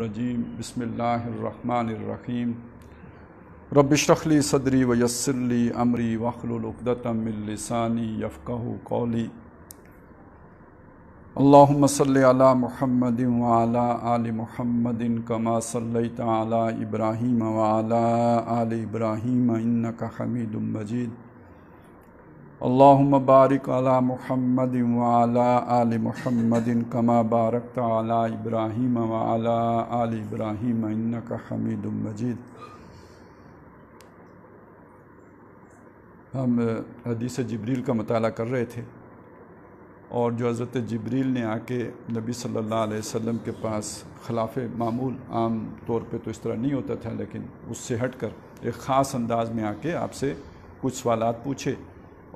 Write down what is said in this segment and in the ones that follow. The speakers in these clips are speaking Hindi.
रजीम बसमीम रबशरखली सदरी वयसरली अमरी वखलुलदातमिलसानी यफ़क़ कौली अल्लाम सल्ला महमद वाला आल महमद कमा सल्ला इब्राहीम वाला आल इब्राहीम इन्नका हमीद मजीद اللهم بارك على محمد وعلى آل محمد كما باركت على إبراهيم وعلى آل إبراهيم إنك حميد مجيد हम हदीस जबरील का मताल कर रहे थे और जो हज़रत जबरील ने आके नबी सल्लल्लाहु अलैहि वसल्लम के पास खिलाफ मामूल आम तौर पे तो इस तरह नहीं होता था लेकिन उससे हट कर एक ख़ास अंदाज में आके आपसे कुछ सवाल पूछे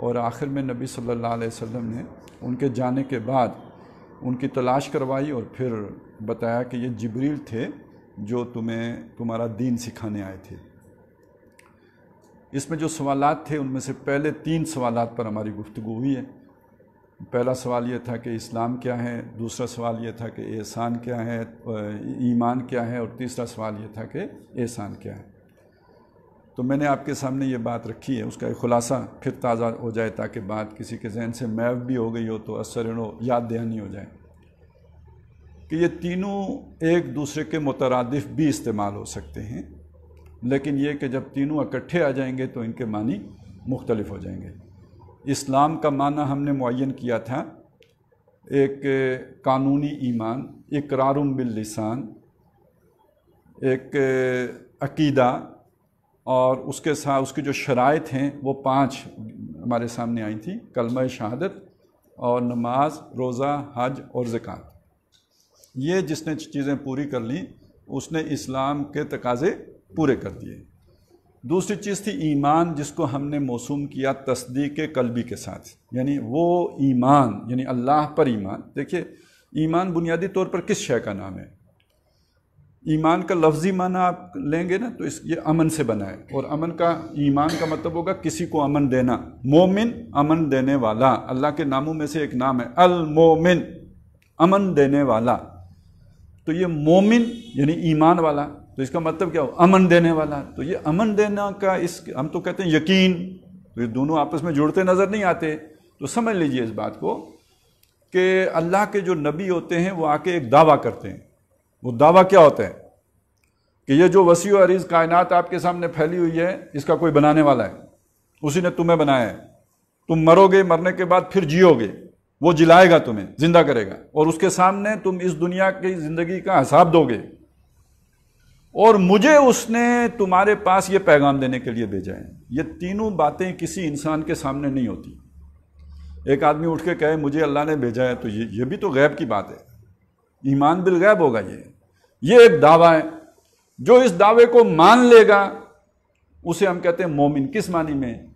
और आखिर में नबी सल्लल्लाहु अलैहि वसल्लम ने उनके जाने के बाद उनकी तलाश करवाई और फिर बताया कि ये जिब्रील थे जो तुम्हें तुम्हारा दीन सिखाने आए थे इसमें जो सवाल थे उनमें से पहले तीन सवाल पर हमारी गुफ्तु हुई है पहला सवाल ये था कि इस्लाम क्या है दूसरा सवाल ये था कि एहसान क्या है ईमान क्या है और तीसरा सवाल ये था कि एहसान क्या है तो मैंने आपके सामने ये बात रखी है उसका एक खुलासा फिर ताज़ा हो जाए ताकि बात किसी के जहन से मैव भी हो गई हो तो असर हो याद दहानी हो जाए कि ये तीनों एक दूसरे के मुतरदफ भी इस्तेमाल हो सकते हैं लेकिन ये कि जब तीनों इकट्ठे आ जाएंगे तो इनके मानी मुख्तलफ हो जाएंगे इस्लाम का माना हमने मुन किया था एक कानूनी ईमान एक रारम लिसान एक अकीदा और उसके साथ उसकी जो शराय हैं वो पाँच हमारे सामने आई थी कलम शहादत और नमाज रोज़ा हज और ज़क़़त ये जिसने चीज़ें पूरी कर ली उसने इस्लाम के तकाजे पूरे कर दिए दूसरी चीज़ थी ईमान जिसको हमने मौसम किया तस्दीक कलबी के साथ यानी वो ईमान यानी अल्लाह पर ईमान देखिए ईमान बुनियादी तौर पर किस शय का नाम है ईमान का लफ्ज़ी माना आप लेंगे ना तो इस ये अमन से बना है और अमन का ईमान का मतलब होगा किसी को अमन देना मोमिन अमन देने वाला अल्लाह के नामों में से एक नाम है अल मोमिन अमन देने वाला तो ये मोमिन यानी ईमान वाला तो इसका मतलब क्या हो अमन देने वाला तो ये अमन देना का इस हम तो कहते हैं यकीन तो ये दोनों आपस में जुड़ते नज़र नहीं आते तो समझ लीजिए इस बात को कि अल्लाह के जो नबी होते हैं वो आके एक दावा करते हैं वो दावा क्या होता है कि ये जो वसी अरीज कायनात आपके सामने फैली हुई है इसका कोई बनाने वाला है उसी ने तुम्हें बनाया है तुम मरोगे मरने के बाद फिर जियोगे वो जिलाएगा तुम्हें जिंदा करेगा और उसके सामने तुम इस दुनिया की जिंदगी का हिसाब दोगे और मुझे उसने तुम्हारे पास ये पैगाम देने के लिए भेजा है ये तीनों बातें किसी इंसान के सामने नहीं होती एक आदमी उठ के कहे मुझे अल्लाह ने भेजा है तो ये ये भी तो गैब की बात है ईमान बिल गैब होगा ये ये एक दावा है जो इस दावे को मान लेगा उसे हम कहते हैं मोमिन किस मानी में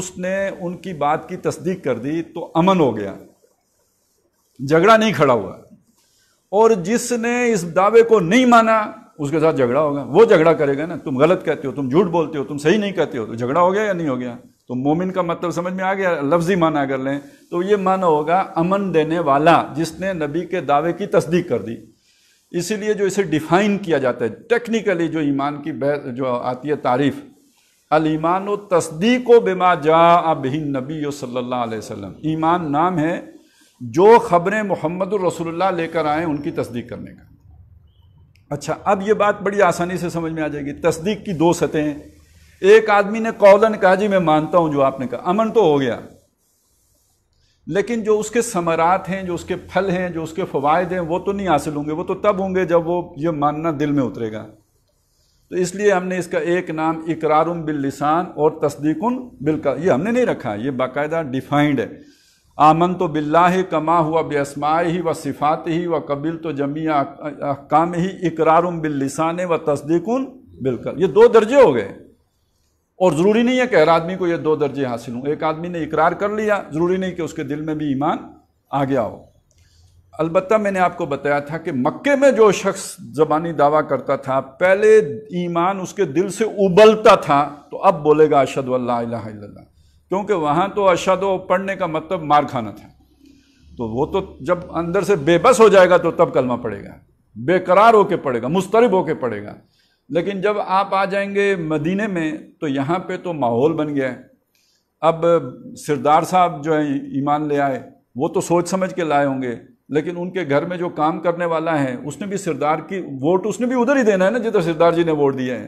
उसने उनकी बात की तस्दीक कर दी तो अमन हो गया झगड़ा नहीं खड़ा हुआ और जिसने इस दावे को नहीं माना उसके साथ झगड़ा होगा वो झगड़ा करेगा ना तुम गलत कहते हो तुम झूठ बोलते हो तुम सही नहीं कहते हो तो झगड़ा हो गया या नहीं हो गया तो मोमिन का मतलब समझ में आ गया लफ्जी माना कर लें तो ये माना होगा अमन देने वाला जिसने नबी के दावे की तस्दीक कर दी इसीलिए जो इसे डिफाइन किया जाता है टेक्निकली जो ईमान की जो आती है तारीफ अल ईमान तस्दीक बेमा जा ही नबी सल्लल्लाहु अलैहि वसल्लम ईमान नाम है जो खबरें मोहम्मद रसोल्ला लेकर आए उनकी तस्दीक करने का अच्छा अब ये बात बड़ी आसानी से समझ में आ जाएगी तस्दीक की दो सतहें एक आदमी ने कौलन कहा जी मैं मानता हूँ जो आपने कहा अमन तो हो गया लेकिन जो उसके समरात हैं जो उसके फल हैं जो उसके फ़वाद हैं वो तो नहीं हासिल होंगे वो तो तब होंगे जब वो ये मानना दिल में उतरेगा तो इसलिए हमने इसका एक नाम इकरार बिल लिसान और तस्दीकुन बिल का ये हमने नहीं रखा ये बाकायदा डिफाइंड है आमन तो बिल्ला ही कमा हुआ बेसमाय ही व सिफ़ात ही व कबिल तो जमिया अहकाम ही इकरार बिल लिसान व तस्दीकुन बिल का ये दो दर्जे हो गए और ज़रूरी नहीं है कि हर आदमी को ये दो दर्जे हासिल हों एक आदमी ने इकरार कर लिया ज़रूरी नहीं कि उसके दिल में भी ईमान आ गया हो अलबत्त मैंने आपको बताया था कि मक्के में जो शख्स ज़बानी दावा करता था पहले ईमान उसके दिल से उबलता था तो अब बोलेगा अशद वल्ला क्योंकि वहाँ तो अशद पढ़ने का मतलब मार खाना था तो वो तो जब अंदर से बेबस हो जाएगा तो तब कलमा पड़ेगा बेकरार होके पड़ेगा मुस्तरब होके पड़ेगा लेकिन जब आप आ जाएंगे मदीने में तो यहाँ पे तो माहौल बन गया है अब सरदार साहब जो है ईमान ले आए वो तो सोच समझ के लाए होंगे लेकिन उनके घर में जो काम करने वाला है उसने भी सरदार की वोट उसने भी उधर ही देना है ना जिधर सरदार जी ने वोट दिया है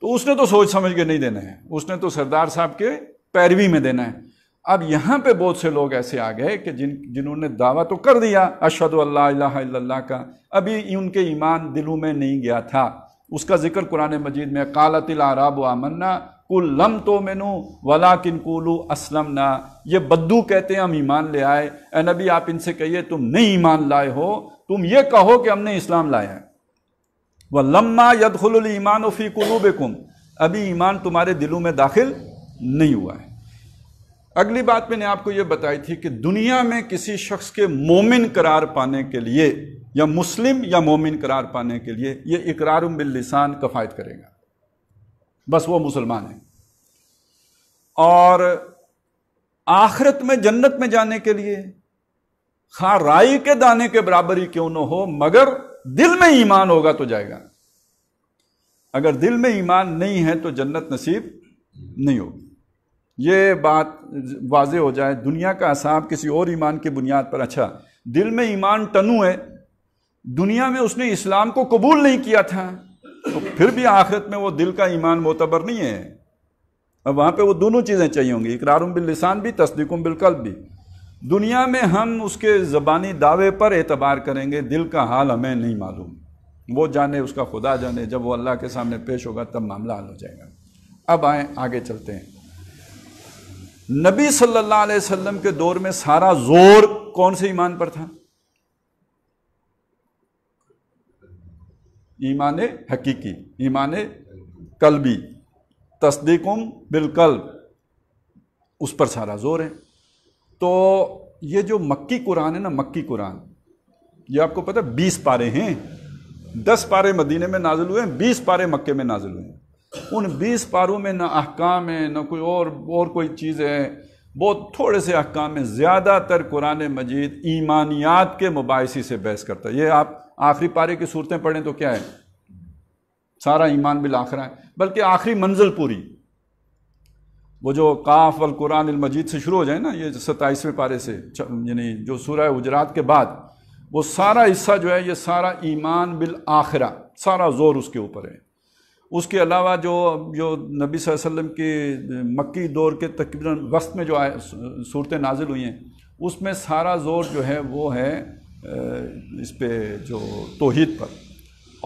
तो उसने तो सोच समझ के नहीं देना है उसने तो सरदार साहब के पैरवी में देना है अब यहाँ पे बहुत से लोग ऐसे आ गए कि जिन जिन्होंने दावा तो कर दिया अशद अल्लाह का अभी उनके ईमान दिलों में नहीं गया था उसका जिक्र कुरान मजीद में कालतिल आराब आमन्ना कुल लम तो मेनू वला किन कुलू असलम ना ये बद्दू कहते हैं हम ईमान ले आए ए नबी आप इनसे कहिए तुम नहीं ईमान लाए हो तुम ये कहो कि हमने इस्लाम लाया है व लम्मा यदुल ईमान फ़ी बेकुम अभी ईमान तुम्हारे दिलों में दाखिल नहीं हुआ है अगली बात मैंने आपको यह बताई थी कि दुनिया में किसी शख्स के मोमिन करार पाने के लिए या मुस्लिम या मोमिन करार पाने के लिए यह इकरार बिल्लिसान कफायत करेगा बस वो मुसलमान है और आखिरत में जन्नत में जाने के लिए खा हाँ, राई के दाने के बराबरी क्यों ना हो मगर दिल में ईमान होगा तो जाएगा अगर दिल में ईमान नहीं है तो जन्नत नसीब नहीं होगी ये बात वाज हो जाए दुनिया का असाब किसी और ईमान की बुनियाद पर अच्छा दिल में ईमान टनु है दुनिया में उसने इस्लाम को कबूल नहीं किया था तो फिर भी आखिरत में वो दिल का ईमान मोतबर नहीं है अब वहाँ पे वो दोनों चीज़ें चाहिए होंगी इकरारम बिल भी तस्दीकुम बिलकल भी दुनिया में हम उसके ज़बानी दावे पर एतबार करेंगे दिल का हाल हमें नहीं मालूम वो जाने उसका खुदा जाने जब वो अल्लाह के सामने पेश होगा तब मामला हल हो जाएगा अब आए आगे चलते हैं नबी सल्लल्लाहु अलैहि वसल्लम के दौर में सारा जोर कौन से ईमान पर था ईमान हकीकी ईमान कलबी तस्दीकुम बिलकल उस पर सारा जोर है तो ये जो मक्की कुरान है ना मक्की कुरान ये आपको पता है बीस पारे हैं दस पारे मदीने में नाजिल हुए हैं बीस पारे मक्के में नाजिल हुए हैं उन बीस पारों में ना अहकाम है ना कोई और और कोई चीज है बहुत थोड़े से अहकाम है ज़्यादातर कुरान मजीद ईमानियात के मुबासी से बहस करता है ये आप आखिरी पारे की सूरतें पढ़ें तो क्या है सारा ईमान बिल आखरा है बल्कि आखिरी मंजिल पूरी वो जो काफ वल कुरान मजीद से शुरू हो जाए ना ये सत्ताईसवें पारे से यानी जो सूर्य हजरात के बाद वो सारा हिस्सा जो है ये सारा ईमान बिल आखरा सारा जोर उसके ऊपर है उसके अलावा जो जो नबी वसल्लम के मक्की दौर के तकरीबन वक्त में जो आए सूरतें नाजिल हुई हैं उसमें सारा ज़ोर जो है वो है इस पर जो तोहद पर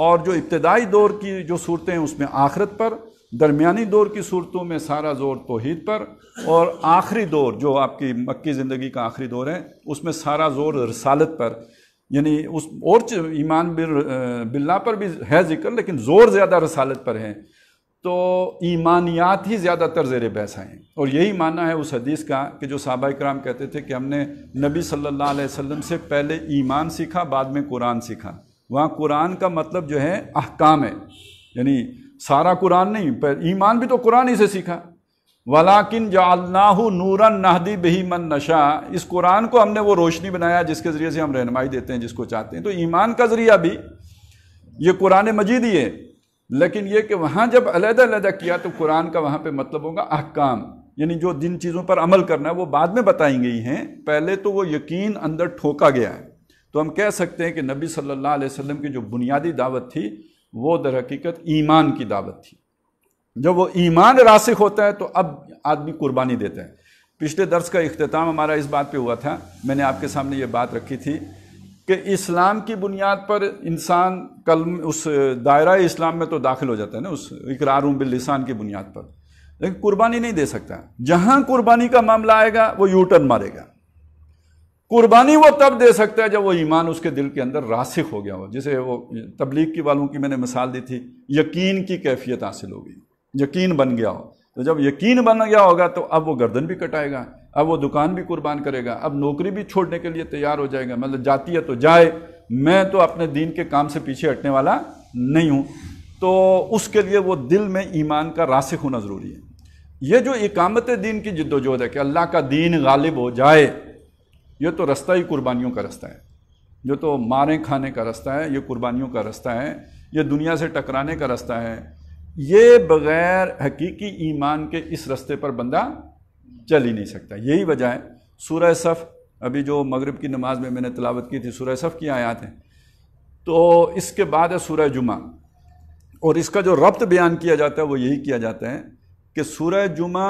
और जो इब्तदाई दौर की जो सूरतें हैं उसमें आखरत पर दरमियानी दौर की सूरतों में सारा ज़ोर तोहद पर और आखिरी दौर जो आपकी मक्की ज़िंदगी का आखिरी दौर है उसमें सारा ज़ोर रसालत पर यानी उस और ईमान बिर बिल्ला पर भी है जिक्र लेकिन ज़ोर ज़्यादा रसालत पर है तो ईमानियात ही ज़्यादातर जेर बहस हैं और यही माना है उस हदीस का कि जो साहबा कराम कहते थे कि हमने नबी सल्लल्लाहु अलैहि वसल्लम से पहले ईमान सीखा बाद में कुरान सीखा वहाँ कुरान का मतलब जो है अहकाम है यानी सारा कुरान नहीं पर ईमान भी तो कुरान ही से सीखा वलाकिन जल्नाहू नूरन नहदी बही मन नशा इस कुरान को हमने वो रोशनी बनाया जिसके ज़रिए से हम रहनमाई देते हैं जिसको चाहते हैं तो ईमान का ज़रिया भी ये कुरान मजीद ही है लेकिन ये कि वहाँ जब अलहदादा किया तो कुरान का वहाँ पर मतलब होगा अहकाम यानी जो जिन चीज़ों पर अमल करना है वो बाद में बताई गई हैं पहले तो वो यकीन अंदर ठोका गया है तो हम कह सकते हैं कि नबी सल्लल्लाहु अलैहि वसल्लम की जो बुनियादी दावत थी वो दर हकीकत ईमान की दावत थी जब वो ईमान रासिक होता है तो अब आदमी कुर्बानी देता है पिछले दर्स का अख्ताम हमारा इस बात पे हुआ था मैंने आपके सामने ये बात रखी थी कि इस्लाम की बुनियाद पर इंसान कल उस दायरा इस्लाम में तो दाखिल हो जाता है ना उस इकरार बिल्लिसान की बुनियाद पर लेकिन कुर्बानी नहीं दे सकता जहां कुर्बानी का मामला आएगा वो यू टर्न मारेगा कुर्बानी वो तब दे सकता है जब वो ईमान उसके दिल के अंदर रासिक हो गया हो जैसे वो तबलीग की वालों की मैंने मिसाल दी थी यकीन की कैफियत हासिल हो गई यकीन बन गया हो तो जब यकीन बन गया होगा तो अब वो गर्दन भी कटाएगा अब वो दुकान भी कुर्बान करेगा अब नौकरी भी छोड़ने के लिए तैयार हो जाएगा मतलब जाती है तो जाए मैं तो अपने दीन के काम से पीछे हटने वाला नहीं हूँ तो उसके लिए वो दिल में ईमान का रासिक होना ज़रूरी है ये जो इकामत दीन की जद्दोजहद है कि अल्लाह का दीन गालिब हो जाए ये तो रास्ता ही कुर्बानियों का रास्ता है जो तो मारें खाने का रास्ता है ये कुर्बानियों का रास्ता है ये दुनिया से टकराने का रास्ता है ये बगैर हकीकी ईमान के इस रस्ते पर बंदा चल ही नहीं सकता यही वजह है सूर सफ़ अभी जो मगरब की नमाज में मैंने तलावत की थी सूर्य सफ़ की आयात हैं तो इसके बाद है सूर्य जुमा और इसका जो रब्त बयान किया जाता है वो यही किया जाता है कि सूर्य जुमा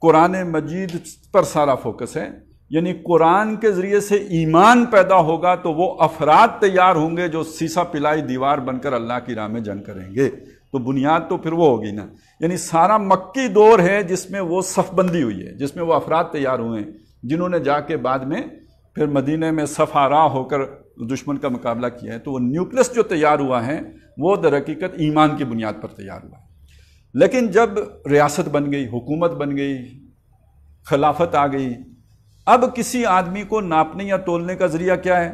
कुरान मजीद पर सारा फोकस है यानी कुरान के ज़रिए से ईमान पैदा होगा तो वो अफराद तैयार होंगे जो सीसा पिलाई दीवार बनकर अल्लाह की राह में जंग करेंगे तो बुनियाद तो फिर वो होगी ना यानी सारा मक्की दौर है जिसमें वो सफ़बंदी हुई है जिसमें वो अफराद तैयार हुए हैं जिन्होंने जाके बाद में फिर मदीने में सफ़ारा होकर दुश्मन का मुकाबला किया है तो वो न्यूक्लियस जो तैयार हुआ है वो दरक़ीकत ईमान की बुनियाद पर तैयार हुआ है लेकिन जब रियासत बन गई हुकूमत बन गई खिलाफत आ गई अब किसी आदमी को नापने या तोलने का ज़रिया क्या है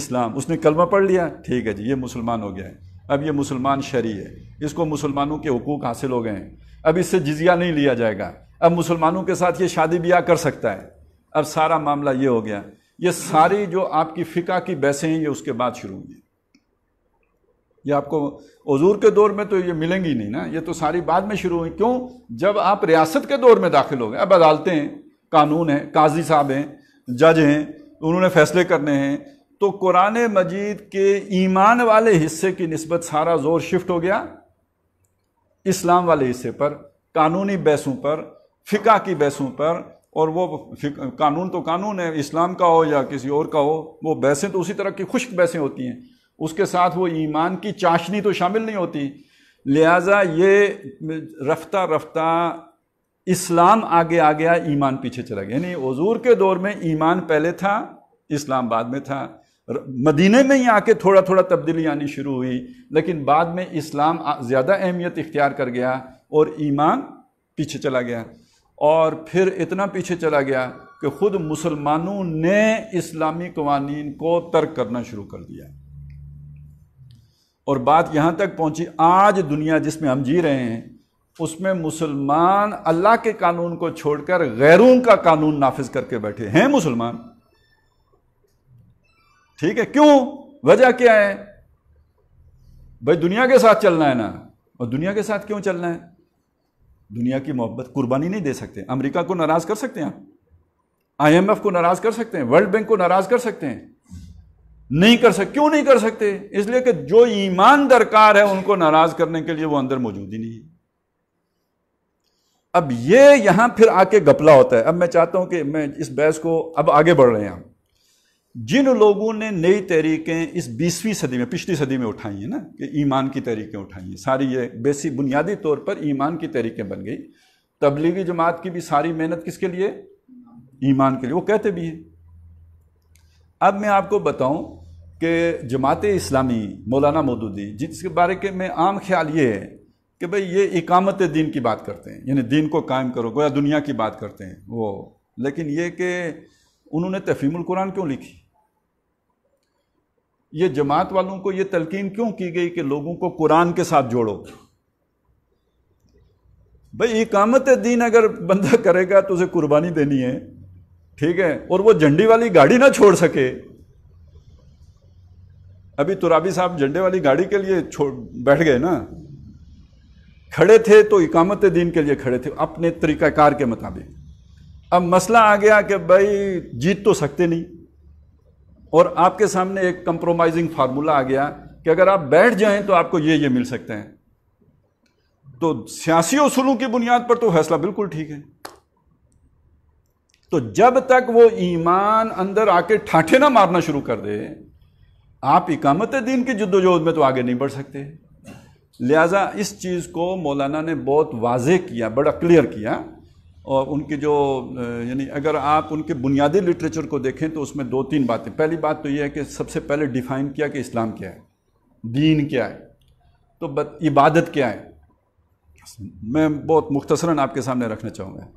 इस्लाम उसने कलमा पढ़ लिया ठीक है जी ये मुसलमान हो गया है अब ये मुसलमान शरी है इसको मुसलमानों के हकूक़ हासिल हो गए हैं अब इससे जिजिया नहीं लिया जाएगा अब मुसलमानों के साथ ये शादी ब्याह कर सकता है अब सारा मामला ये हो गया ये सारी जो आपकी फ़िका की बहसें हैं ये उसके बाद शुरू हुई ये आपको हजूर के दौर में तो ये मिलेंगी नहीं ना ये तो सारी बाद में शुरू हुई क्यों जब आप रियासत के दौर में दाखिल हो गए अब अदालतें हैं कानून हैं काजी साहब हैं जज हैं उन्होंने फैसले करने हैं तो कुरान मजीद के ईमान वाले हिस्से की नस्बत सारा जोर शिफ्ट हो गया इस्लाम वाले हिस्से पर कानूनी बहसों पर फ़िका की बहसों पर और वो कानून तो कानून है इस्लाम का हो या किसी और का हो वो बहसें तो उसी तरह की खुश्क बहसें होती हैं उसके साथ वो ईमान की चाशनी तो शामिल नहीं होती लिहाजा ये रफ्ता रफ्ता इस्लाम आगे आ गया ईमान पीछे चला गया यानी हजूर के दौर में ईमान पहले था इस्लाम बाद में था मदीने में ही आके थोड़ा थोड़ा तब्दीली आनी शुरू हुई लेकिन बाद में इस्लाम ज़्यादा अहमियत इख्तियार कर गया और ईमान पीछे चला गया और फिर इतना पीछे चला गया कि ख़ुद मुसलमानों ने इस्लामी कवानीन को तर्क करना शुरू कर दिया और बात यहाँ तक पहुँची आज दुनिया जिसमें हम जी रहे हैं उसमें मुसलमान अल्लाह के कानून को छोड़कर गैरों का कानून नाफिज करके बैठे हैं मुसलमान ठीक है क्यों वजह क्या है भाई दुनिया के साथ चलना है ना और दुनिया के साथ क्यों चलना है दुनिया की मोहब्बत कुर्बानी नहीं दे सकते अमेरिका को नाराज कर सकते हैं आप आईएमएफ को नाराज कर सकते हैं वर्ल्ड बैंक को नाराज कर सकते हैं नहीं कर सकते क्यों नहीं कर सकते इसलिए कि जो ईमान दरकार है उनको नाराज करने के लिए वो अंदर मौजूद ही नहीं है अब ये यहां फिर आके गपला होता है अब मैं चाहता हूं कि मैं इस बहस को अब आगे बढ़ रहे हैं हम जिन लोगों ने नई तहरीकें इस बीसवीं सदी में पिछली सदी में उठाई हैं ना कि ईमान की तहरीकें उठाई हैं सारी ये बेसिक बुनियादी तौर पर ईमान की तहरीकें बन गई तबलीगी जमात की भी सारी मेहनत किसके लिए ईमान के लिए वो कहते भी हैं अब मैं आपको बताऊं कि जमात इस्लामी मौलाना मोदूदी जिसके बारे के में आम ख्याल ये है कि भाई ये इकामत दीन की बात करते हैं यानी दीन को कायम करो गोया दुनिया की बात करते हैं वो लेकिन ये कि उन्होंने तफीमुल कुरान क्यों लिखी ये जमात वालों को ये तलकीन क्यों की गई कि लोगों को कुरान के साथ जोड़ो भाई इकामत दीन अगर बंदा करेगा तो उसे कुर्बानी देनी है ठीक है और वो झंडी वाली गाड़ी ना छोड़ सके अभी तुराबी साहब झंडे वाली गाड़ी के लिए छोड़ बैठ गए ना खड़े थे तो इकामत दीन के लिए खड़े थे अपने तरीक़ाकार के मुताबिक अब मसला आ गया कि भाई जीत तो सकते नहीं और आपके सामने एक कंप्रोमाइजिंग फार्मूला आ गया कि अगर आप बैठ जाएं तो आपको ये ये मिल सकते हैं तो सियासी असूलों की बुनियाद पर तो फैसला बिल्कुल ठीक है तो जब तक वो ईमान अंदर आके ठाठे ना मारना शुरू कर दे आप इकामत दीन की जद्दोजहद में तो आगे नहीं बढ़ सकते लिहाजा इस चीज़ को मौलाना ने बहुत वाजे किया बड़ा क्लियर किया और उनके जो यानी अगर आप उनके बुनियादी लिटरेचर को देखें तो उसमें दो तीन बातें पहली बात तो यह है कि सबसे पहले डिफ़ाइन किया कि इस्लाम क्या है दीन क्या है तो इबादत क्या है मैं बहुत मुख्तसरा आपके सामने रखना चाहूँगा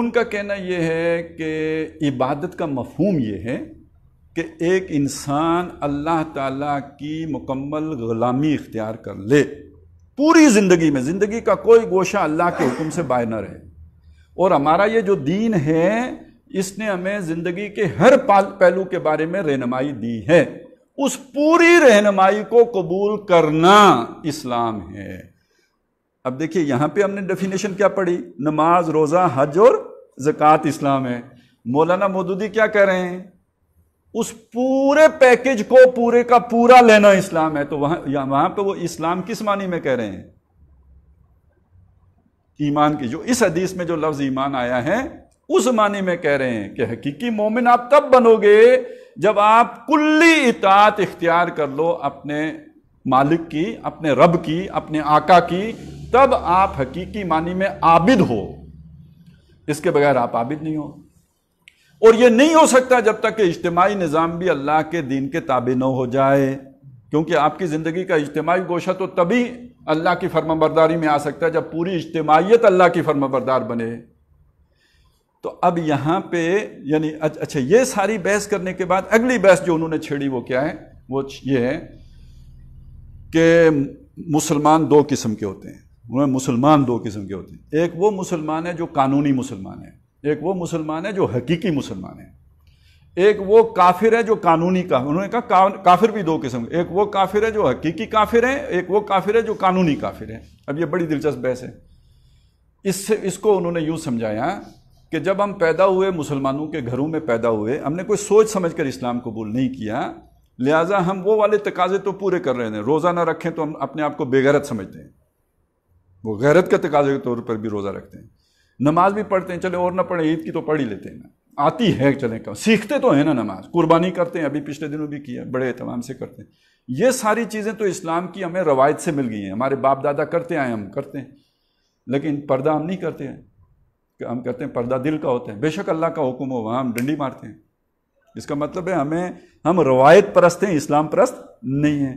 उनका कहना यह है कि इबादत का मफहम यह है कि एक इंसान अल्लाह ताला की मुकम्मल ग़ुलामी इख्तियार कर ले पूरी ज़िंदगी में ज़िंदगी का कोई गोशा अल्लाह के हुक्म से बाय ना रहे और हमारा ये जो दीन है इसने हमें ज़िंदगी के हर पहलू के बारे में रहनुमाई दी है उस पूरी रहनमाई को कबूल करना इस्लाम है अब देखिए यहां पे हमने डेफिनेशन क्या पढ़ी नमाज रोज़ा हज और जक़ात इस्लाम है मौलाना मोदूदी क्या कह रहे हैं उस पूरे पैकेज को पूरे का पूरा लेना इस्लाम है तो वहां वहां पे वो इस्लाम किस मानी में कह रहे हैं ईमान की जो इस हदीस में जो लफ्ज ईमान आया है उस माने में कह रहे हैं कि हकीकी मोमिन आप तब बनोगे जब आप कुल्ली इतात इख्तियार कर लो अपने मालिक की अपने रब की अपने आका की तब आप हकीकी मानी में आबिद हो इसके बगैर आप आबिद नहीं हो और यह नहीं हो सकता जब तक कि इज्तमाही निज़ाम भी अल्लाह के दीन के ताबे न हो जाए क्योंकि आपकी ज़िंदगी का इज्तमाही गोशा तो तभी अल्लाह की फर्माबरदारी में आ सकता है जब पूरी इज्तमाहीत अल्लाह की फर्माबरदार बने तो अब यहाँ पे यानी अच्छा ये सारी बहस करने के बाद अगली बहस जो उन्होंने छेड़ी वो क्या है वो ये है कि मुसलमान दो किस्म के होते हैं उन्होंने मुसलमान दो किस्म के होते हैं एक वो मुसलमान है जो कानूनी मुसलमान है एक वो मुसलमान है जो हकीकी मुसलमान है एक वो काफिर है जो कानूनी काफिर उन्होंने कहा का, काफिर भी दो किस्म एक वो काफिर है जो हकीकी काफिर है एक वो काफिर है जो कानूनी काफिर है अब ये बड़ी दिलचस्प बहस है इससे इसको उन्होंने यूं समझाया कि जब हम पैदा हुए मुसलमानों के घरों में पैदा हुए हमने कोई सोच समझ कर इस्लाम कबूल नहीं किया लिहाजा हम वो वाले तकाजे तो पूरे कर रहे हैं रोज़ा ना रखें तो हम अपने आप को बेगैरत समझते हैं वो गैरत के तकाजे के तौर पर भी रोज़ा रखते हैं नमाज भी पढ़ते हैं चले और ना पढ़े ईद की तो पढ़ ही लेते हैं ना आती है चले कम सीखते तो हैं ना नमाज कुर्बानी करते हैं अभी पिछले दिनों भी किया बड़े एहतमाम से करते हैं ये सारी चीज़ें तो इस्लाम की हमें रवायत से मिल गई हैं हमारे बाप दादा करते आए हम करते हैं लेकिन पर्दा हम नहीं करते हैं हम कहते हैं पर्दा दिल का होता है बेशक अल्लाह का हुक्म हो वहाँ हम डंडी मारते हैं इसका मतलब है हमें हम रवायत परस्त हैं इस्लाम परस्त नहीं है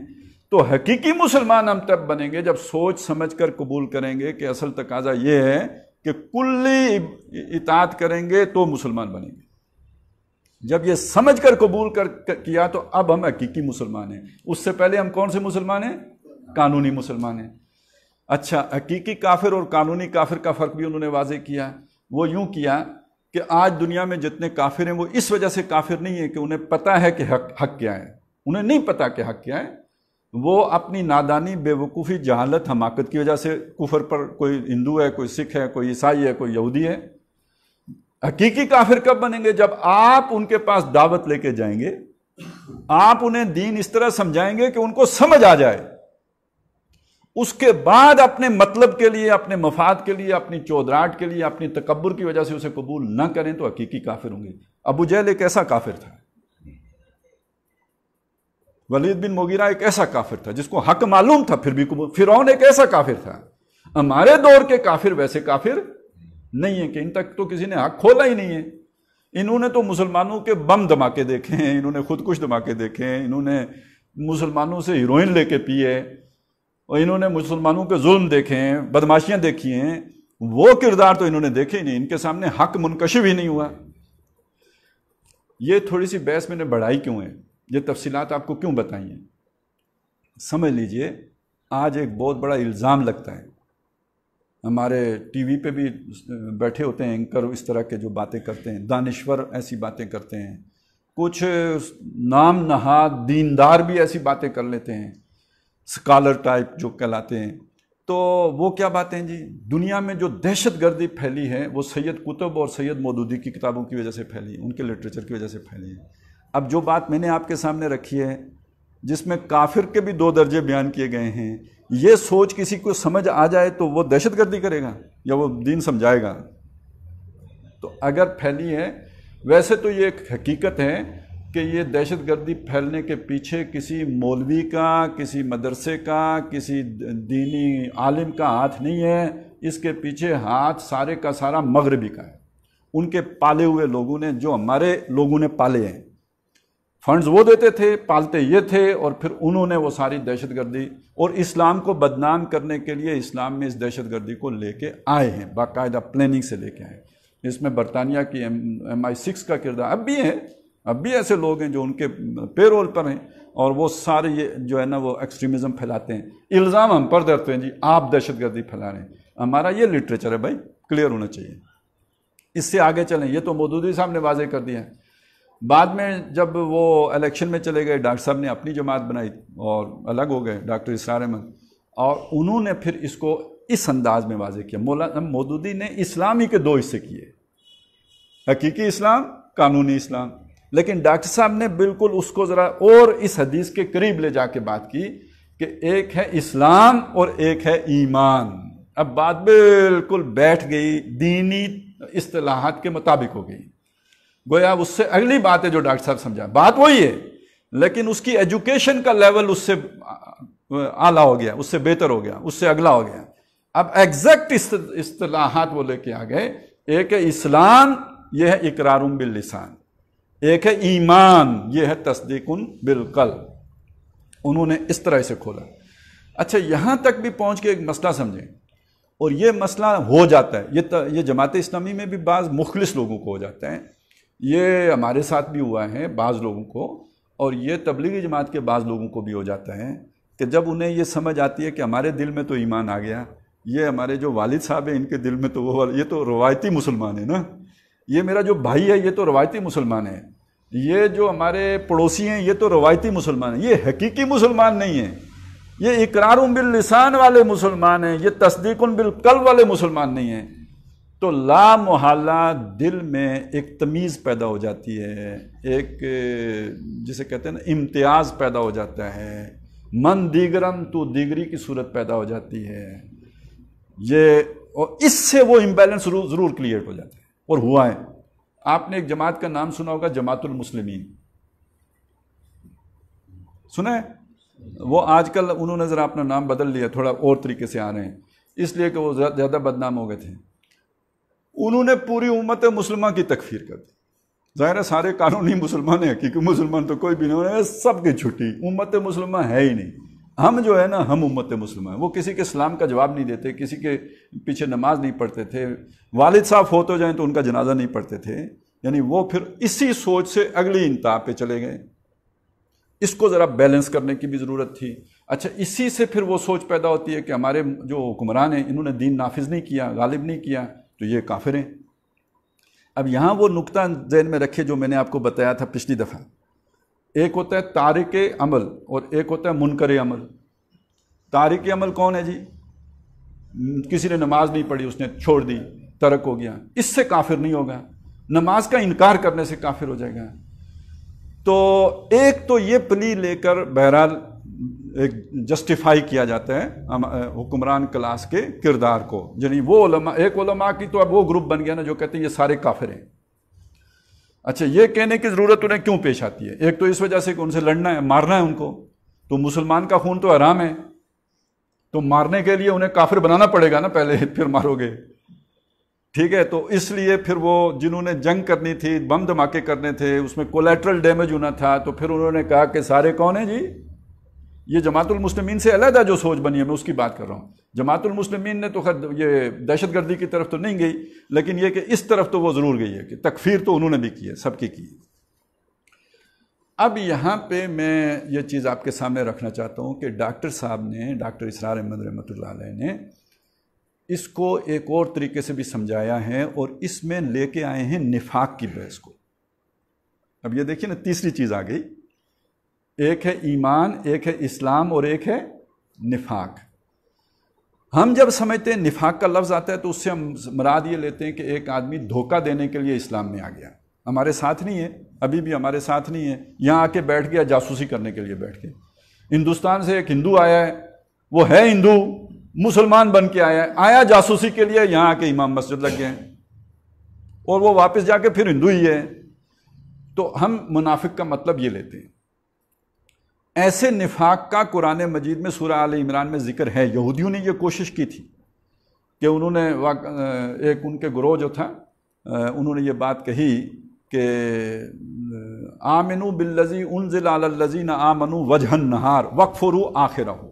तो हकीकी मुसलमान हम तब बनेंगे जब सोच समझ कर कबूल करेंगे कि असल तकाजा ये है कि कुल्ली इतात करेंगे तो मुसलमान बनेंगे जब ये समझ कर कबूल कर, किया तो अब हम हकीकी मुसलमान हैं उससे पहले हम कौन से मुसलमान हैं कानूनी मुसलमान हैं अच्छा हकीकी काफिर और कानूनी काफिर का फ़र्क भी उन्होंने वाजे किया वो यूं किया कि आज दुनिया में जितने काफिर हैं वो इस वजह से काफिर नहीं है कि उन्हें पता है कि हक हक क्या है उन्हें नहीं पता कि हक क्या है वो अपनी नादानी बेवकूफ़ी जहालत हमाकत की वजह से कुफर पर कोई हिंदू है कोई सिख है कोई ईसाई है कोई यहूदी है हकीकी काफिर कब बनेंगे जब आप उनके पास दावत लेके जाएंगे आप उन्हें दीन इस तरह समझाएंगे कि उनको समझ आ जाए उसके बाद अपने मतलब के लिए अपने मफाद के लिए अपनी चौधराट के लिए अपनी तकबर की वजह से उसे कबूल ना करें तो हकीकी काफिर होंगे अबू जैल एक ऐसा काफिर था वलीद बिन मोगीरा एक ऐसा काफिर था जिसको हक मालूम था फिर भी फिर एक ऐसा काफिर था हमारे दौर के काफिर वैसे काफिर नहीं है कि इन तक तो किसी ने हक खोला ही नहीं है इन्होंने तो मुसलमानों के बम धमाके देखे हैं इन्होंने खुदकुश धमाके देखे हैं इन्होंने मुसलमानों से हीरोइन लेके पी है और इन्होंने मुसलमानों के जुल्म देखे हैं बदमाशियाँ देखी हैं वो किरदार तो इन्होंने देखे ही नहीं इनके सामने हक मुनकशिफ ही नहीं हुआ ये थोड़ी सी बहस मैंने बढ़ाई क्यों है ये तफसीत आपको क्यों बताई हैं समझ लीजिए आज एक बहुत बड़ा इल्ज़ाम लगता है हमारे टीवी पे भी बैठे होते हैं एंकर इस तरह के जो बातें करते हैं दानश्वर ऐसी बातें करते हैं कुछ नाम नहा दीनदार भी ऐसी बातें कर लेते हैं स्कॉलर टाइप जो कहलाते हैं तो वो क्या बातें जी दुनिया में जो दहशत गर्दी फैली है वो सैयद कुतुब और सैयद मौदूदी की किताबों की वजह से फैली है उनके लिटरेचर की वजह से फैली है अब जो बात मैंने आपके सामने रखी है जिसमें काफिर के भी दो दर्जे बयान किए गए हैं ये सोच किसी को समझ आ जाए तो वो दहशतगर्दी करेगा या वो दीन समझाएगा तो अगर फैली है वैसे तो ये एक हकीकत है कि ये दहशतगर्दी फैलने के पीछे किसी मौलवी का किसी मदरसे का किसी दीनी आलिम का हाथ नहीं है इसके पीछे हाथ सारे का सारा मगरबी का है उनके पाले हुए लोगों ने जो हमारे लोगों ने पाले हैं फंड्स वो देते थे पालते ये थे और फिर उन्होंने वो सारी दहशतगर्दी और इस्लाम को बदनाम करने के लिए इस्लाम में इस दहशतगर्दी को लेके आए हैं बाकायदा प्लानिंग से लेके आए इसमें बरतानिया की एम एम आई सिक्स का किरदार अब भी है अब भी ऐसे लोग हैं जो उनके पेरोल पर हैं और वो सारे ये जो है ना वो एक्सट्रीमिज़म फैलाते हैं इल्ज़ाम हम पर देते हैं जी आप दहशतगर्दी फैला रहे हैं हमारा ये लिटरेचर है भाई क्लियर होना चाहिए इससे आगे चलें ये तो मोदूदी साहब ने वाजे कर दिया है बाद में जब वो इलेक्शन में चले गए डॉक्टर साहब ने अपनी जमात बनाई और अलग हो गए डॉक्टर इसरार अहमद और उन्होंने फिर इसको इस अंदाज में वाजे किया मौलाना मोदूदी ने इस्लाम ही के दो हिस्से किए हकीकी इस्लाम कानूनी इस्लाम लेकिन डॉक्टर साहब ने बिल्कुल उसको ज़रा और इस हदीस के करीब ले जाके बात की कि एक है इस्लाम और एक है ईमान अब बात बिल्कुल बैठ गई दीनी असलाहत के मुताबिक हो गई गोया उससे अगली बात है जो डॉक्टर साहब समझा बात वही है लेकिन उसकी एजुकेशन का लेवल उससे आला हो गया उससे बेहतर हो गया उससे अगला हो गया अब एग्जैक्ट इस्तलाहात वो लेके आ गए एक है इस्लाम यह है इकरारुम बिल लिसान एक है ईमान ये है तस्दीक बिलकल उन्होंने इस तरह से खोला अच्छा यहाँ तक भी पहुँच के एक मसला समझें और ये मसला हो जाता है ये ये जमात इस्लामी में भी बाज़ मुखलिस लोगों को हो जाता है ये हमारे साथ भी हुआ है बाज़ लोगों को और ये तबलीगी जमात के बाज़ लोगों को भी हो जाता है कि जब उन्हें ये समझ आती है कि हमारे दिल में तो ईमान आ गया ये हमारे जो वालिद साहब हैं इनके दिल में तो वो ये तो रवायती मुसलमान है ना ये मेरा जो भाई है ये तो रवायती मुसलमान है ये जो हमारे पड़ोसी हैं ये तो रवायती मुसलमान है ये हकीकी मुसलमान नहीं है ये इकरार बिल लिसान वाले मुसलमान हैं ये तस्दीक बिल कल वाले मुसलमान नहीं हैं तो ला मोहल्ला दिल में एक तमीज़ पैदा हो जाती है एक जिसे कहते हैं ना इम्तियाज़ पैदा हो जाता है मन दीगरम तो दीगरी की सूरत पैदा हो जाती है ये और इससे वो इम्बेलेंस ज़रूर क्लियर हो जाता है और हुआ है आपने एक जमात का नाम सुना होगा जमातुल मुस्लिमीन सुना है वो आजकल उन्होंने ज़रा अपना नाम बदल लिया थोड़ा और तरीके से आ रहे हैं इसलिए कि वो ज़्यादा बदनाम हो गए थे उन्होंने पूरी उम्मत मुसलमान की तकफीर कर दी ज़ाहिर है सारे कानूनी मुसलमान हैं क्योंकि मुसलमान तो कोई भी नहीं सब सबकी छुट्टी उम्मत मुसलमान है ही नहीं हम जो है ना हम उम्मत मुसलमान वो किसी के इस्लाम का जवाब नहीं देते किसी के पीछे नमाज नहीं पढ़ते थे वालिद साहब हो तो जाएँ तो उनका जनाजा नहीं पढ़ते थे यानी वो फिर इसी सोच से अगली इंतहा पे चले गए इसको ज़रा बैलेंस करने की भी ज़रूरत थी अच्छा इसी से फिर वो सोच पैदा होती है कि हमारे जो हुक्मरान हैं इन्होंने दीन नाफिज नहीं किया गालिब नहीं किया तो ये काफिर हैं अब यहाँ वो नुकता जहन में रखे जो मैंने आपको बताया था पिछली दफ़ा एक होता है तारिक अमल और एक होता है मुनकर अमल तारिक अमल कौन है जी किसी ने नमाज नहीं पढ़ी उसने छोड़ दी तरक हो गया इससे काफिर नहीं होगा नमाज का इनकार करने से काफिर हो जाएगा तो एक तो ये प्ली लेकर बहरहाल एक जस्टिफाई किया जाता है हुक्मरान क्लास के किरदार को यानी वो उलमा एक उलमा की तो अब वो ग्रुप बन गया ना जो कहते हैं ये सारे काफिर हैं अच्छा ये कहने की ज़रूरत उन्हें क्यों पेश आती है एक तो इस वजह से कि उनसे लड़ना है मारना है उनको तो मुसलमान का खून तो आराम है तो मारने के लिए उन्हें काफिर बनाना पड़ेगा ना पहले फिर मारोगे ठीक है तो इसलिए फिर वो जिन्होंने जंग करनी थी बम धमाके करने थे उसमें कोलेट्रल डैमेज होना था तो फिर उन्होंने कहा कि सारे कौन है जी ये जमातुल मुस्लिमीन से अलहदा जो सोच बनी है मैं उसकी बात कर रहा हूँ जमातुल मुस्लिमीन ने तो खैर ये दहशत गर्दी की तरफ तो नहीं गई लेकिन ये कि इस तरफ तो वो ज़रूर गई है कि तकफीर तो उन्होंने भी की है सबकी की है अब यहाँ पे मैं ये चीज़ आपके सामने रखना चाहता हूँ कि डॉक्टर साहब ने डॉक्टर इसरार अहमद रहमत ने इसको एक और तरीके से भी समझाया है और इसमें लेके आए हैं निफाक की बहस को अब ये देखिए ना तीसरी चीज़ आ गई एक है ईमान एक है इस्लाम और एक है निफाक हम जब समझते हैं निफाक का लफ्ज़ आता है तो उससे हम मराद ये लेते हैं कि एक आदमी धोखा देने के लिए इस्लाम में आ गया हमारे साथ नहीं है अभी भी हमारे साथ नहीं है यहाँ आके बैठ गया जासूसी करने के लिए बैठ के हिंदुस्तान से एक हिंदू आया है वो है हिंदू मुसलमान बन के आया है आया जासूसी के लिए यहाँ आके इमाम मस्जिद लग गए और वो वापस जाके फिर हिंदू ही है तो हम मुनाफिक का मतलब ये लेते हैं ऐसे निफाक का कुरान मजीद में सूर्य आल इमरान में जिक्र है यहूदियों ने यह कोशिश की थी कि उन्होंने एक उनके ग्रोह जो था उन्होंने ये बात कही कि आमिनु बिल्लजी उन ज़िलाजी न आमनु वजहन नहार रू आखिर हो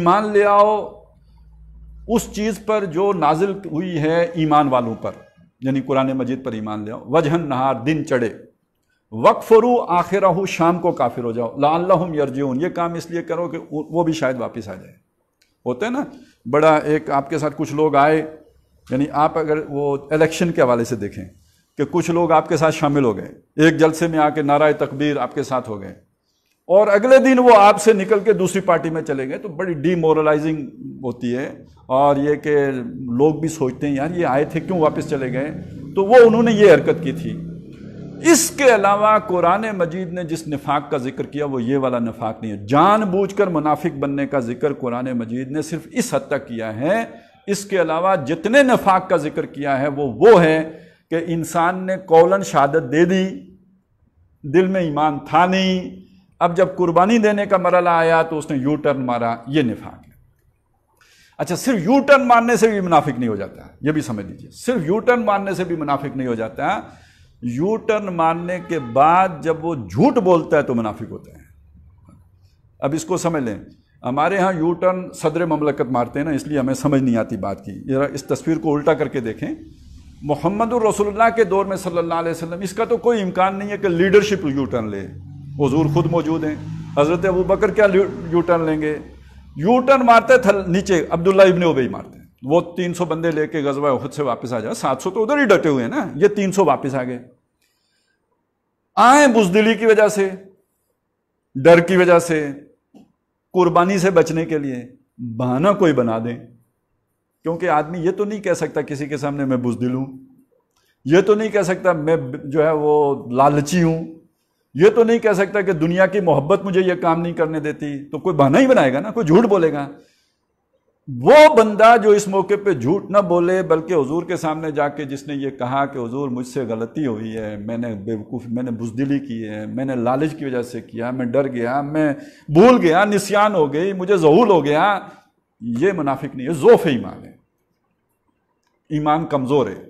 ईमान ले आओ उस चीज़ पर जो नाजिल हुई है ईमान वालों पर यानी कुरान मजीद पर ईमान ले आओ वजहन नहार दिन चढ़े वक्फरू हूँ शाम को काफिर हो जाओ लाल्लाहम यरजून ये काम इसलिए करो कि वो भी शायद वापस आ जाए होते हैं ना बड़ा एक आपके साथ कुछ लोग आए यानी आप अगर वो इलेक्शन के हवाले से देखें कि कुछ लोग आपके साथ शामिल हो गए एक जलसे में आके नाराय तकबीर आपके साथ हो गए और अगले दिन वो आपसे निकल के दूसरी पार्टी में चले गए तो बड़ी डीमोरलाइजिंग होती है और ये कि लोग भी सोचते हैं यार ये आए थे क्यों वापस चले गए तो वो उन्होंने ये हरकत की थी इसके अलावा कुरान मजीद ने जिस निफाक का जिक्र किया वो ये वाला नफाक नहीं है जानबूझकर मुनाफिक बनने का जिक्र कुरान मजीद ने सिर्फ इस हद तक किया है इसके अलावा जितने नफाक का जिक्र किया है वो वो है कि इंसान ने कौलन शहादत दे दी दिल में ईमान था नहीं अब जब कुर्बानी देने का मरला आया तो उसने यू टर्न मारा ये निफाक है अच्छा सिर्फ यू टर्न मारने से भी मुनाफिक नहीं हो जाता यह भी समझ लीजिए सिर्फ यू टर्न मारने से भी मुनाफिक नहीं हो जाता यू टर्न मारने के बाद जब वो झूठ बोलता है तो मुनाफिक होते हैं अब इसको समझ लें हमारे यहाँ यू टर्न सदर ममलकत मारते हैं ना इसलिए हमें समझ नहीं आती बात की जरा इस तस्वीर को उल्टा करके देखें मोहम्मद रसोल्ला के दौर में सल्ला वसलम इसका तो कोई इम्कान नहीं है कि लीडरशिप यू टर्न ले हजूर खुद मौजूद हैं हज़रत अबू बकर क्या यू टर्न लेंगे यू टर्न मारते थे नीचे अब्दुल्ला इबन उबई मारते वो 300 बंदे लेके गजवा खुद से वापस आ जाए 700 तो उधर ही डटे हुए हैं ना ये 300 वापस आ गए आए बुजदिली की वजह से डर की वजह से कुर्बानी से बचने के लिए बहाना कोई बना दें क्योंकि आदमी ये तो नहीं कह सकता किसी के सामने मैं बुजदिल हूं ये तो नहीं कह सकता मैं जो है वो लालची हूं ये तो नहीं कह सकता कि दुनिया की मोहब्बत मुझे ये काम नहीं करने देती तो कोई बहाना ही बनाएगा ना कोई झूठ बोलेगा वो बंदा जो इस मौके पे झूठ ना बोले बल्कि हुजूर के सामने जाके जिसने ये कहा कि हुजूर मुझसे गलती हुई है मैंने बेवकूफ़ मैंने बुजदिली की है मैंने लालच की वजह से किया मैं डर गया मैं भूल गया निस्यान हो गई मुझे जहूल हो गया ये मुनाफिक नहीं है जोफ ईमान है ईमान कमज़ोर है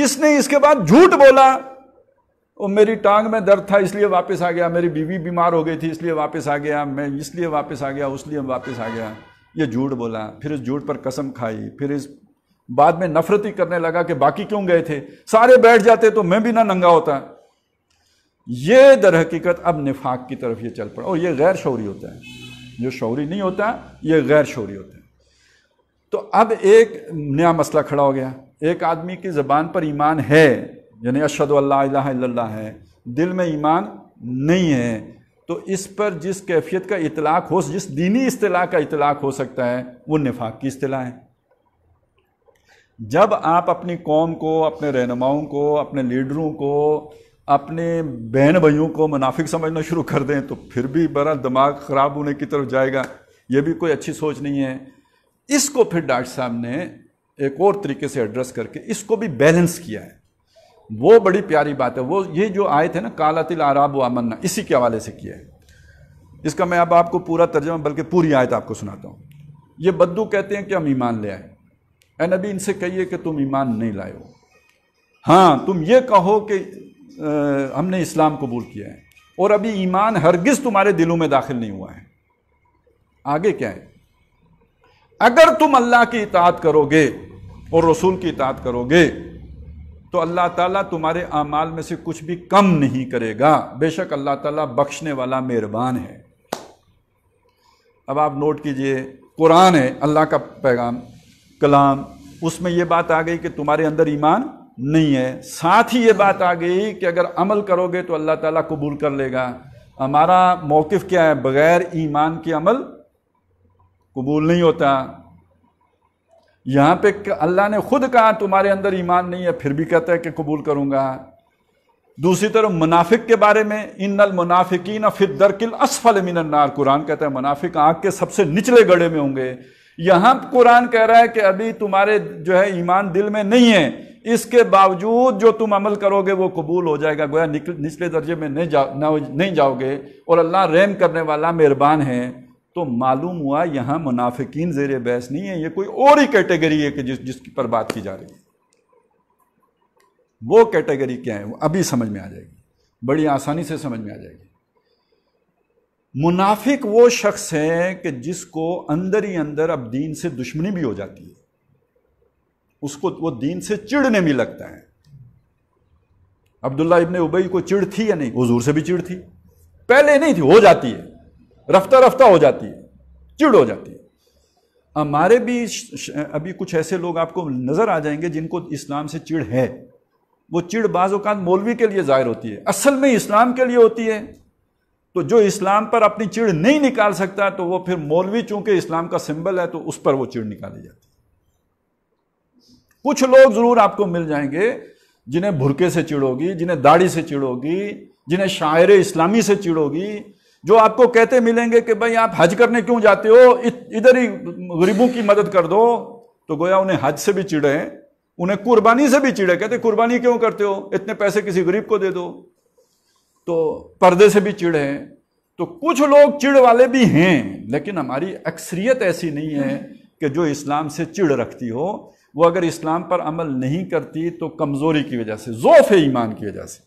जिसने इसके बाद झूठ बोला और मेरी टांग में दर्द था इसलिए वापस आ गया मेरी बीवी बीमार हो गई थी इसलिए वापस आ गया मैं इसलिए वापस आ गया उसलिए वापस आ गया ये झूठ बोला फिर इस झूठ पर कसम खाई फिर इस बाद में नफरत ही करने लगा कि बाकी क्यों गए थे सारे बैठ जाते तो मैं भी ना नंगा होता ये दर हकीकत अब निफाक की तरफ ये चल पड़ा और ये गैर शौरी होता है जो शौरी नहीं होता ये गैर शौरी होता है तो अब एक नया मसला खड़ा हो गया एक आदमी की ज़बान पर ईमान है यानी अशद है दिल में ईमान नहीं है तो इस पर जिस कैफियत का इतलाक हो जिस दीनी इतलाक का इतलाक हो सकता है वो निफाक की अतलाह है जब आप अपनी कौम को अपने रहनुमाओं को अपने लीडरों को अपने बहन भाइयों को मुनाफिक समझना शुरू कर दें तो फिर भी बड़ा दिमाग ख़राब होने की तरफ जाएगा ये भी कोई अच्छी सोच नहीं है इसको फिर डॉक्टर साहब ने एक और तरीके से एड्रेस करके इसको भी बैलेंस किया है वो बड़ी प्यारी बात है वो ये जो आए थे ना कालातिल आराब वमन्ना इसी के हवाले से किया है इसका मैं अब आपको पूरा तर्जमा बल्कि पूरी आयत आपको सुनाता हूँ ये बद्दू कहते हैं कि हम ईमान ले आए ए नबी इनसे कहिए कि तुम ईमान नहीं लाए हो हाँ तुम ये कहो कि आ, हमने इस्लाम कबूल किया है और अभी ईमान हरगिज़ तुम्हारे दिलों में दाखिल नहीं हुआ है आगे क्या है अगर तुम अल्लाह की इतात करोगे और रसूल की इतात करोगे तो अल्लाह ताला तुम्हारे अमाल में से कुछ भी कम नहीं करेगा बेशक अल्लाह ताला बख्शने वाला मेहरबान है अब आप नोट कीजिए कुरान है अल्लाह का पैगाम कलाम उसमें यह बात आ गई कि तुम्हारे अंदर ईमान नहीं है साथ ही ये बात आ गई कि अगर अमल करोगे तो अल्लाह ताला कबूल कर लेगा हमारा मौक़ क्या है बग़ैर ईमान के अमल कबूल नहीं होता यहाँ पे अल्लाह ने खुद कहा तुम्हारे अंदर ईमान नहीं है फिर भी कहते हैं कि कबूल करूंगा दूसरी तरफ मुनाफिक के बारे में इन नल मुनाफिकीन फिर दरकिल असफल मिनन्नार कुरान कहता है मुनाफिक आग के सबसे निचले गड़े में होंगे यहाँ कुरान कह रहा है कि अभी तुम्हारे जो है ईमान दिल में नहीं है इसके बावजूद जो तुम अमल करोगे वो कबूल हो जाएगा गोया निचले दर्जे में नहीं जा नहीं जाओगे और अल्लाह रहम करने वाला मेहरबान है तो मालूम हुआ यहाँ मुनाफिकीन जेर बहस नहीं है ये कोई और ही कैटेगरी है कि जिस जिसकी पर बात की जा रही है वो कैटेगरी क्या है वो अभी समझ में आ जाएगी बड़ी आसानी से समझ में आ जाएगी मुनाफिक वो शख्स है कि जिसको अंदर ही अंदर अब दीन से दुश्मनी भी हो जाती है उसको वो दीन से चिड़ने भी लगता है अब्दुल्ला इबन उबई को चिड़ थी या नहीं हजूर से भी चिड़ थी पहले नहीं थी हो जाती है रफ्ता रफ्ता हो जाती है चिड़ हो जाती है हमारे भी अभी कुछ ऐसे लोग आपको नज़र आ जाएंगे जिनको इस्लाम से चिड़ है वो चिड़ बाज़ात मौलवी के लिए ज़ाहिर होती है असल में इस्लाम के लिए होती है तो जो इस्लाम पर अपनी चिड़ नहीं निकाल सकता तो वो फिर मौलवी चूंकि इस्लाम का सिंबल है तो उस पर वो चिड़ निकाली जाती है कुछ लोग ज़रूर आपको मिल जाएंगे जिन्हें भुरके से चिड़ोगी जिन्हें दाढ़ी से चिड़ोगी जिन्हें शायर इस्लामी से चिड़ोगी जो आपको कहते मिलेंगे कि भाई आप हज करने क्यों जाते हो इधर ही गरीबों की मदद कर दो तो गोया उन्हें हज से भी चिड़े उन्हें कुर्बानी से भी चिड़े कहते कुर्बानी क्यों करते हो इतने पैसे किसी गरीब को दे दो तो पर्दे से भी चिड़े हैं तो कुछ लोग चिड़ वाले भी हैं लेकिन हमारी अक्सरियत ऐसी नहीं है कि जो इस्लाम से चिड़ रखती हो वो अगर इस्लाम पर अमल नहीं करती तो कमज़ोरी की वजह से ज़ोफ़ ईमान की वजह से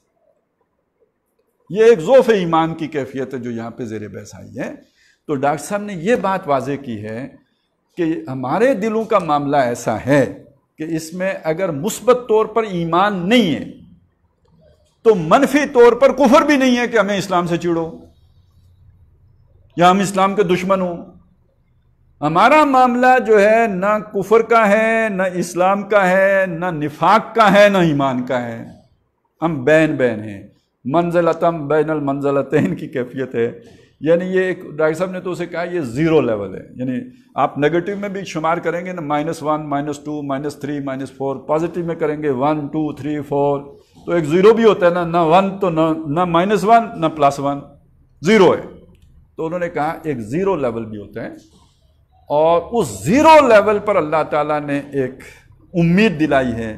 ये एक जोफ़ ईमान की कैफियत है जो यहाँ पे जेर बहस आई है तो डॉक्टर साहब ने ये बात वाजे की है कि हमारे दिलों का मामला ऐसा है कि इसमें अगर मुस्बत तौर पर ईमान नहीं है तो मनफी तौर पर कुफर भी नहीं है कि हमें इस्लाम से चिड़ो या हम इस्लाम के दुश्मन हों हमारा मामला जो है ना कुफर का है ना इस्लाम का है ना निफाक का है ना ईमान का है हम बैन बैन हैं मंजलतम बैनल मंजिलतन की कैफियत है यानी ये एक डॉक्टर साहब ने तो उसे कहा ये ज़ीरो लेवल है यानी आप नेगेटिव में भी शुमार करेंगे ना minus one minus two minus three minus four positive में करेंगे वन टू थ्री फोर तो एक ज़ीरो भी होता है ना ना वन तो ना ना माइनस वन ना प्लस वन ज़ीरो है तो उन्होंने कहा एक ज़ीरो लेवल भी होता है और उस ज़ीरो लेवल पर अल्लाह ताला ने एक उम्मीद दिलाई है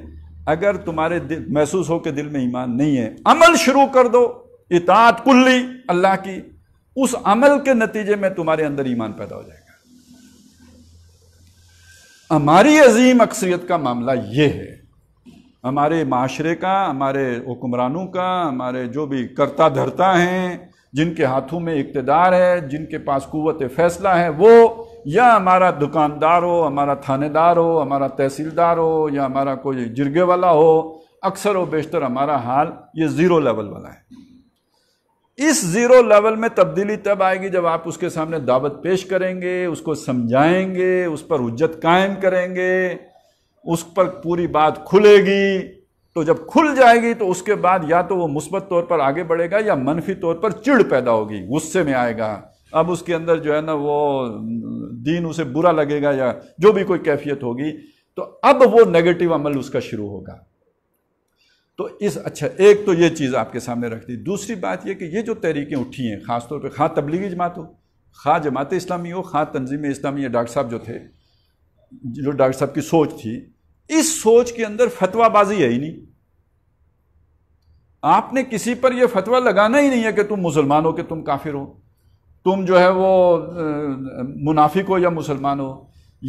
अगर तुम्हारे दिल महसूस हो के दिल में ईमान नहीं है अमल शुरू कर दो इतात कुल्ली अल्लाह की उस अमल के नतीजे में तुम्हारे अंदर ईमान पैदा हो जाएगा हमारी अजीम अक्सरियत का मामला यह है हमारे माशरे का हमारे हुक्मरानों का हमारे जो भी करता धरता हैं जिनके हाथों में इकतदार है जिनके पास कुत फैसला है वो या हमारा दुकानदार हो हमारा थानेदार हो हमारा तहसीलदार हो या हमारा कोई जिरगे वाला हो अक्सर व बेशतर हमारा हाल ये ज़ीरो लेवल वाला है इस ज़ीरो लेवल में तब्दीली तब आएगी जब आप उसके सामने दावत पेश करेंगे उसको समझाएंगे उस पर उज्जत कायम करेंगे उस पर पूरी बात खुलेगी तो जब खुल जाएगी तो उसके बाद या तो वो मुस्बत तौर पर आगे बढ़ेगा या मनफी तौर पर चिड़ पैदा होगी गुस्से में आएगा अब उसके अंदर जो है ना वो दीन उसे बुरा लगेगा या जो भी कोई कैफियत होगी तो अब वो नेगेटिव अमल उसका शुरू होगा तो इस अच्छा एक तो ये चीज़ आपके सामने रख दी दूसरी बात यह कि ये जो तहरीकें उठी हैं ख़ासतौर पर खां तबलीगी जमात हो खां जमात इस्लामी हो खां तंजीम इस्लामी या डॉक्टर साहब जो थे जो डॉक्टर साहब की सोच थी इस सोच के अंदर फतवाबाजी है ही नहीं आपने किसी पर यह फतवा लगाना ही नहीं है कि तुम मुसलमान हो कि तुम काफिर हो तुम जो है वो मुनाफिक हो या मुसलमान हो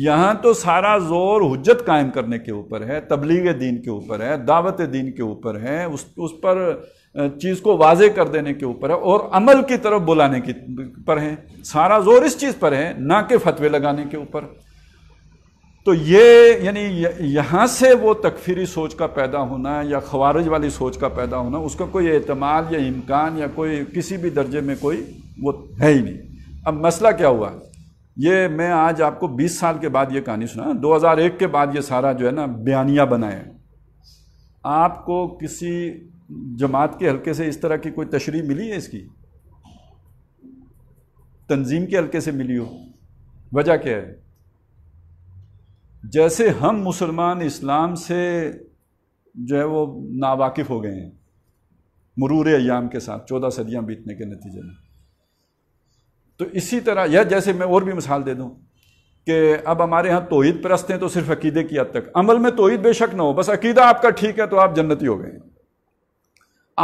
यहाँ तो सारा जोर हजत कायम करने के ऊपर है तबलीग दीन के ऊपर है दावत दीन के ऊपर है उस उस पर चीज़ को वाजे कर देने के ऊपर है और अमल की तरफ बुलाने की पर है सारा जोर इस चीज़ पर है ना कि फतवे लगाने के ऊपर तो ये यानी यहाँ से वो तकफीरी सोच का पैदा होना या खवारज वाली सोच का पैदा होना उसका कोई एतमाल या इम्कान या कोई किसी भी दर्जे में कोई वो है ही नहीं अब मसला क्या हुआ ये मैं आज आपको 20 साल के बाद ये कहानी सुना 2001 के बाद ये सारा जो है ना बयानिया बनाए आपको किसी जमात के हल्के से इस तरह की कोई तशरी मिली है इसकी तंजीम के हल्के से मिली हो वजह क्या है जैसे हम मुसलमान इस्लाम से जो है वो नावाकिफ़ हो गए हैं मरूर अयाम के साथ चौदह सदियाँ बीतने के नतीजे में तो इसी तरह यह जैसे मैं और भी मिसाल दे दूँ कि अब हमारे यहाँ तोहद परस्त हैं तो सिर्फ अकीदे की हद तक अमल में तोहद बेशक ना हो बस अकीदा आपका ठीक है तो आप जन्नती हो गए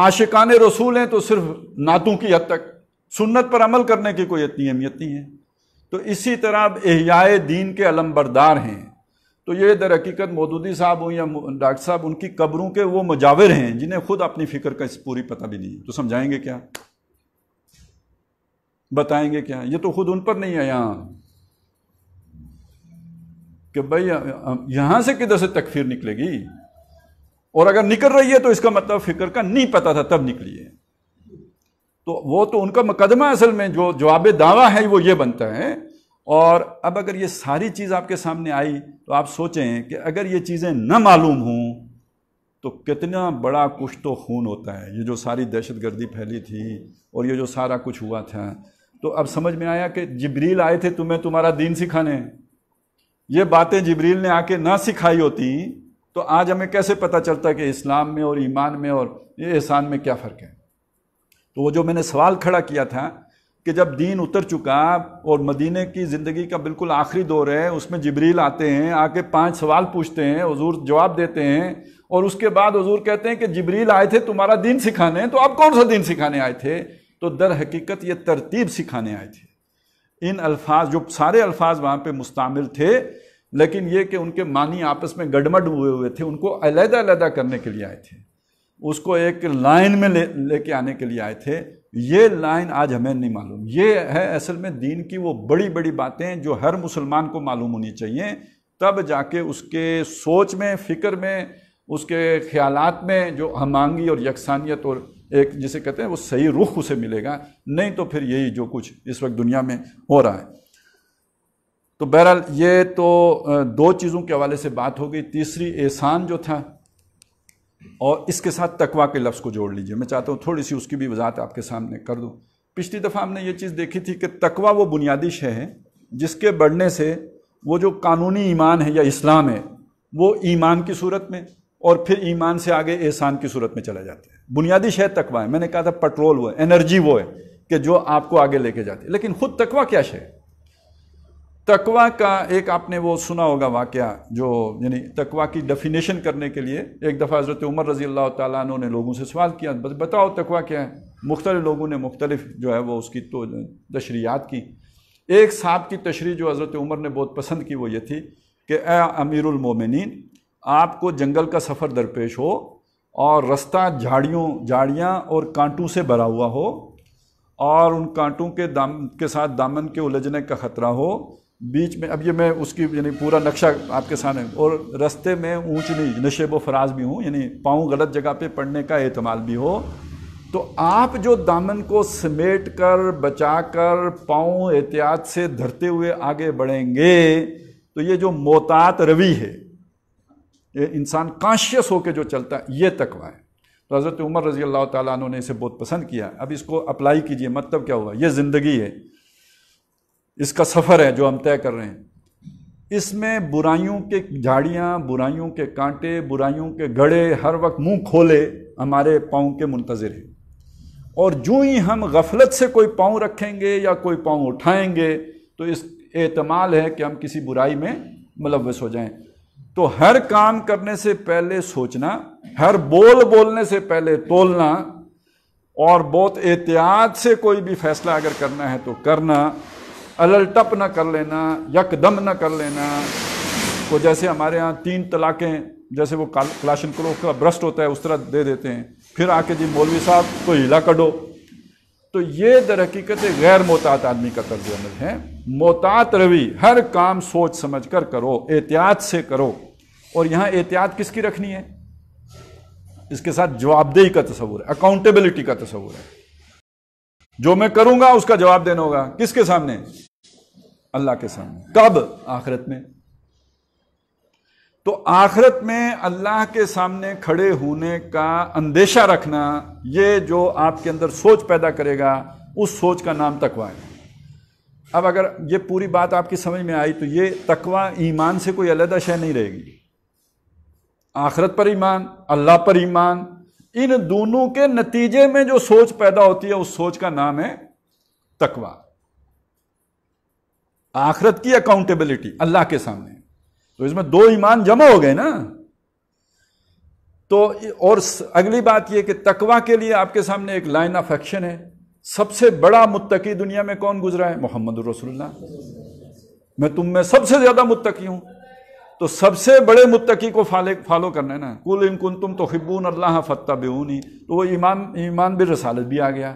आशिकान रसूल हैं तो सिर्फ नातों की हद तक सुन्नत पर अमल करने की कोई इतनी अहमियत नहीं है तो इसी तरह अब एहियाए दीन के अलम्बरदार हैं तो ये दर हकीकत मौदूदी साहब हों या डॉक्टर साहब उनकी कब्रों के वो मुजाविर हैं जिन्हें खुद अपनी फ़िक्र का इस पूरी पता भी नहीं है तो समझाएंगे क्या बताएंगे क्या ये तो खुद उन पर नहीं है यहां कि भाई यहां से किधर से तकफीर निकलेगी और अगर निकल रही है तो इसका मतलब फिक्र का नहीं पता था तब निकली है तो वो तो उनका मुकदमा असल में जो जवाब दावा है वो ये बनता है और अब अगर ये सारी चीज़ आपके सामने आई तो आप सोचें कि अगर ये चीज़ें न मालूम हों तो कितना बड़ा कुछ तो खून होता है ये जो सारी दहशत गर्दी फैली थी और ये जो सारा कुछ हुआ था तो अब समझ में आया कि जिब्रील आए थे तुम्हें तुम्हारा दीन सिखाने ये बातें जिब्रील ने आके ना सिखाई होती तो आज हमें कैसे पता चलता कि इस्लाम में और ईमान में और ये एहसान में क्या फ़र्क है तो वो जो मैंने सवाल खड़ा किया था कि जब दीन उतर चुका और मदीने की ज़िंदगी का बिल्कुल आखिरी दौर है उसमें जबरील आते हैं आके पांच सवाल पूछते हैं हजूर जवाब देते हैं और उसके बाद हजूर कहते हैं कि जबरील आए थे तुम्हारा दीन सिखाने तो आप कौन सा दीन सिखाने आए थे तो दर हकीकत ये तरतीब सिखाने आए थे इन अल्फाज जो सारे अल्फाज वहाँ पे मुस्तमिल थे लेकिन ये कि उनके मानी आपस में गडमड हुए हुए थे उनको अलहदा अलहदा करने के लिए आए थे उसको एक लाइन में ले लेके आने के लिए आए थे ये लाइन आज हमें नहीं मालूम ये है असल में दीन की वो बड़ी बड़ी बातें जो हर मुसलमान को मालूम होनी चाहिए तब जाके उसके सोच में फ़िक्र में उसके ख्यालात में जो हमांगी और यकसानियत और एक जिसे कहते हैं वो सही रुख उसे मिलेगा नहीं तो फिर यही जो कुछ इस वक्त दुनिया में हो रहा है तो बहरहाल ये तो दो चीज़ों के हवाले से बात हो गई तीसरी एहसान जो था और इसके साथ तकवा के लफ्ज़ को जोड़ लीजिए मैं चाहता हूँ थोड़ी सी उसकी भी वजाहत आपके सामने कर दूँ पिछली दफ़ा हमने ये चीज़ देखी थी कि तकवा वो बुनियादी शह है जिसके बढ़ने से वो जो कानूनी ईमान है या इस्लाम है वो ईमान की सूरत में और फिर ईमान से आगे एहसान की सूरत में चला जाता है बुनियादी शह तकवा है मैंने कहा था पेट्रोल वो है एनर्जी वो है कि जो आपको आगे लेके जाती है लेकिन खुद तकवा क्या शह तकवा का एक आपने वो सुना होगा वाक्य जो यानी तकवा की डेफिनेशन करने के लिए एक दफ़ा हज़रत उमर रज़ी अल्लाह तु ने लोगों से सवाल किया बस बताओ तकवा क्या है मुख्तल लोगों ने मुख्तलिफ जो है वो उसकी तो तशरीहत की एक साहब की तशरी जो हज़रत उमर ने बहुत पसंद की वो ये थी कि ए अमीरमिन आपको जंगल का सफ़र दरपेश हो और रास्ता झाड़ियों झाड़ियाँ और कांटों से भरा हुआ हो और उन कांटों के दाम के साथ दामन के उलझने का ख़तरा हो बीच में अब ये मैं उसकी यानी पूरा नक्शा आपके सामने और रास्ते में ऊँच नीच नशेब व फराज भी हूँ यानी पाँव गलत जगह पे पड़ने का एहतमाल भी हो तो आप जो दामन को समेट कर बचा कर पाँव एहतियात से धरते हुए आगे बढ़ेंगे तो ये जो मोतात रवि है इंसान कॉन्शियस होकर जो चलता है ये तकवा है तो हज़रत उमर रजी अल्लाह तु ने इसे बहुत पसंद किया अब इसको अप्लाई कीजिए मतलब क्या हुआ ये ज़िंदगी है इसका सफ़र है जो हम तय कर रहे हैं इसमें बुराइयों के झाड़ियाँ बुराइयों के कांटे बुराइयों के गड़े हर वक्त मुंह खोले हमारे पाँव के मुंतज़र हैं और जो ही हम गफलत से कोई पाँव रखेंगे या कोई पाँव उठाएंगे तो इस एतमाल है कि हम किसी बुराई में मुलवस हो जाएं तो हर काम करने से पहले सोचना हर बोल बोलने से पहले तोलना और बहुत एहतियात से कोई भी फैसला अगर करना है तो करना अलटप ना कर लेना यकदम ना कर लेना तो जैसे हमारे यहाँ तीन तलाकें जैसे वो क्लाशन क्लोक का भ्रष्ट होता है उस तरह दे देते हैं फिर आके जी मौलवी साहब तो हिला कडो तो ये दर हकीकत गैर मोहतात आदमी का तर्ज अमल है मोहतात रवि हर काम सोच समझ कर करो एहतियात से करो और यहां एहतियात किसकी रखनी है इसके साथ जवाबदेही का तस्वूर है अकाउंटेबिलिटी का तस्वूर है जो मैं करूंगा उसका जवाब देना होगा किसके सामने अल्लाह के सामने कब आखिरत में तो आखिरत में अल्लाह के सामने खड़े होने का अंदेशा रखना ये जो आपके अंदर सोच पैदा करेगा उस सोच का नाम तकवा है अब अगर ये पूरी बात आपकी समझ में आई तो ये तकवा ईमान से कोई अलहदा शय नहीं रहेगी आखरत पर ईमान अल्लाह पर ईमान इन दोनों के नतीजे में जो सोच पैदा होती है उस सोच का नाम है तकवा आखरत की अकाउंटेबिलिटी अल्लाह के सामने तो इसमें दो ईमान जमा हो गए ना तो और अगली बात यह कि तकवा के लिए आपके सामने एक लाइन ऑफ एक्शन है सबसे बड़ा मुत्तकी दुनिया में कौन गुजरा है मोहम्मद रसुल्ला मैं तुम में सबसे ज्यादा मुत्तकी हूं तो सबसे बड़े मुत्तकी को फाले फॉलो करना है ना कुल इनकुन तुम तो हिब्बून अल्लाह फ़त्ता बेऊनी तो वो ईमान ईमान बिल रसालत भी आ गया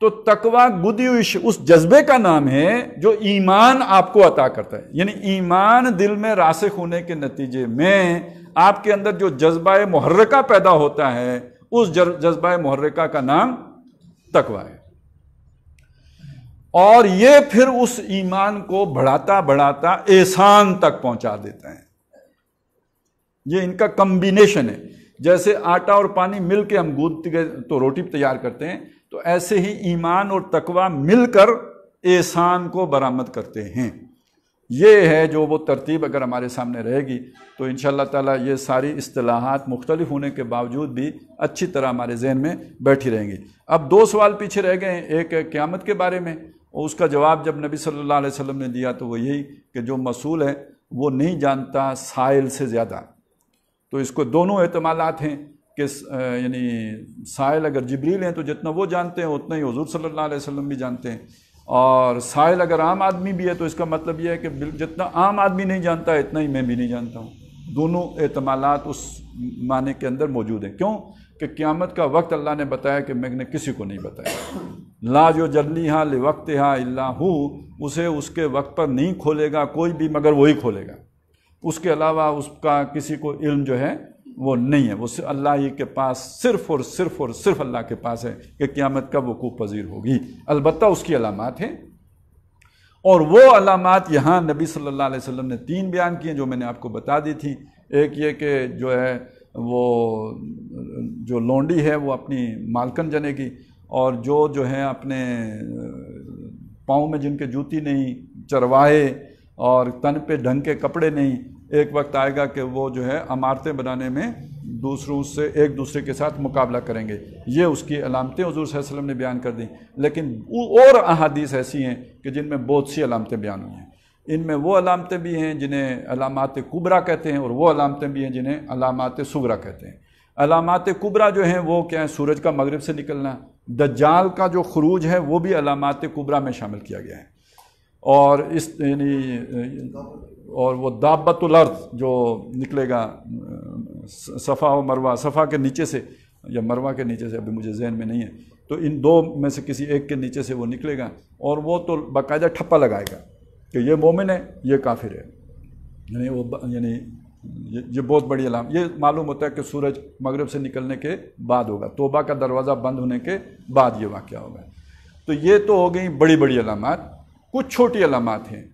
तो तकवा गुदयुश उस जज्बे का नाम है जो ईमान आपको अता करता है यानी ईमान दिल में रासिक होने के नतीजे में आपके अंदर जो जज्बा मुहर्रका पैदा होता है उस जज्बा मुहर्रका का नाम तकवा है और ये फिर उस ईमान को बढ़ाता बढ़ाता एहसान तक पहुंचा देते हैं ये इनका कम्बिनेशन है जैसे आटा और पानी मिल के हम गूंद तो रोटी तैयार करते हैं तो ऐसे ही ईमान और तकवा मिलकर एहसान को बरामद करते हैं ये है जो वो तरतीब अगर हमारे सामने रहेगी तो इन ताला ये सारी असलाहत मुख्तलिफ होने के बावजूद भी अच्छी तरह हमारे जहन में बैठी रहेंगी अब दो सवाल पीछे रह गए एक क़्यामत के बारे में और उसका जवाब जब नबी सल्लल्लाहु अलैहि वसल्लम ने दिया तो वो यही कि जो मसूल है वो नहीं जानता साइल से ज़्यादा तो इसको दोनों एतमालत हैं कि यानी साइल अगर जबरील हैं तो जितना वो जानते हैं उतना ही हजूर सल्ला वसम भी जानते हैं और साइल अगर आम आदमी भी है तो इसका मतलब यह है कि जितना आम आदमी नहीं जानता इतना ही मैं भी नहीं जानता हूँ दोनों एतमालत उस माने के अंदर मौजूद हैं क्यों कि क़्यामत का वक्त अल्लाह ने बताया कि मैंने किसी को नहीं बताया ला जो जल्दी हाँ ले वक्त हाँ अल्लाह उसे उसके वक्त पर नहीं खोलेगा कोई भी मगर वही खोलेगा उसके अलावा उसका किसी को इल्म जो है वो नहीं है वो अल्लाह ही के पास सिर्फ और सिर्फ और सिर्फ अल्लाह के पास है कि क़्यामत कब वकूफ़ पजीर होगी अलबत् उसकी अलामत है और वो अलामत यहाँ नबी सल्लल्लाहु अलैहि वसल्लम ने तीन बयान किए जो मैंने आपको बता दी थी एक ये कि जो है वो जो लोंडी है वो अपनी मालकन जनेगी और जो जो है अपने पाँव में जिनके जूती नहीं चरवाए और तन पे ढंग के कपड़े नहीं एक वक्त आएगा कि वो जो है अमारतें बनाने में दूसरों से एक दूसरे के साथ मुकाबला करेंगे ये उसकी अलामतें हजूर वसल्लम ने बयान कर दी लेकिन और अहादीस ऐसी हैं कि जिनमें बहुत सी अलामतें बयान हुई हैं इनमें वो अलामतें भी हैं जिन्हें अलामत कुबरा कहते हैं और वो अलामतें भी हैं जिन्हें अलामत सुबरा कहते हैं अलामत कुबरा जो हैं वो क्या है सूरज का मगरब से निकलना दज्जाल का जो खरूज है वो भी अलामत कुबरा में शामिल किया गया है और इस यानी और वो दाबतुल अर्ज जो निकलेगा सफ़ा और मरवा सफ़ा के नीचे से या मरवा के नीचे से अभी मुझे जहन में नहीं है तो इन दो में से किसी एक के नीचे से वो निकलेगा और वो तो बाकायदा ठप्पा लगाएगा कि ये मोमिन है ये काफिर है यानी वो यानी ये, ये बहुत बड़ी अलाम ये मालूम होता है कि सूरज मगरब से निकलने के बाद होगा तोबा का दरवाज़ा बंद होने के बाद ये वाक़ होगा तो ये तो हो गई बड़ी बड़ी अलामत कुछ छोटी अलामत हैं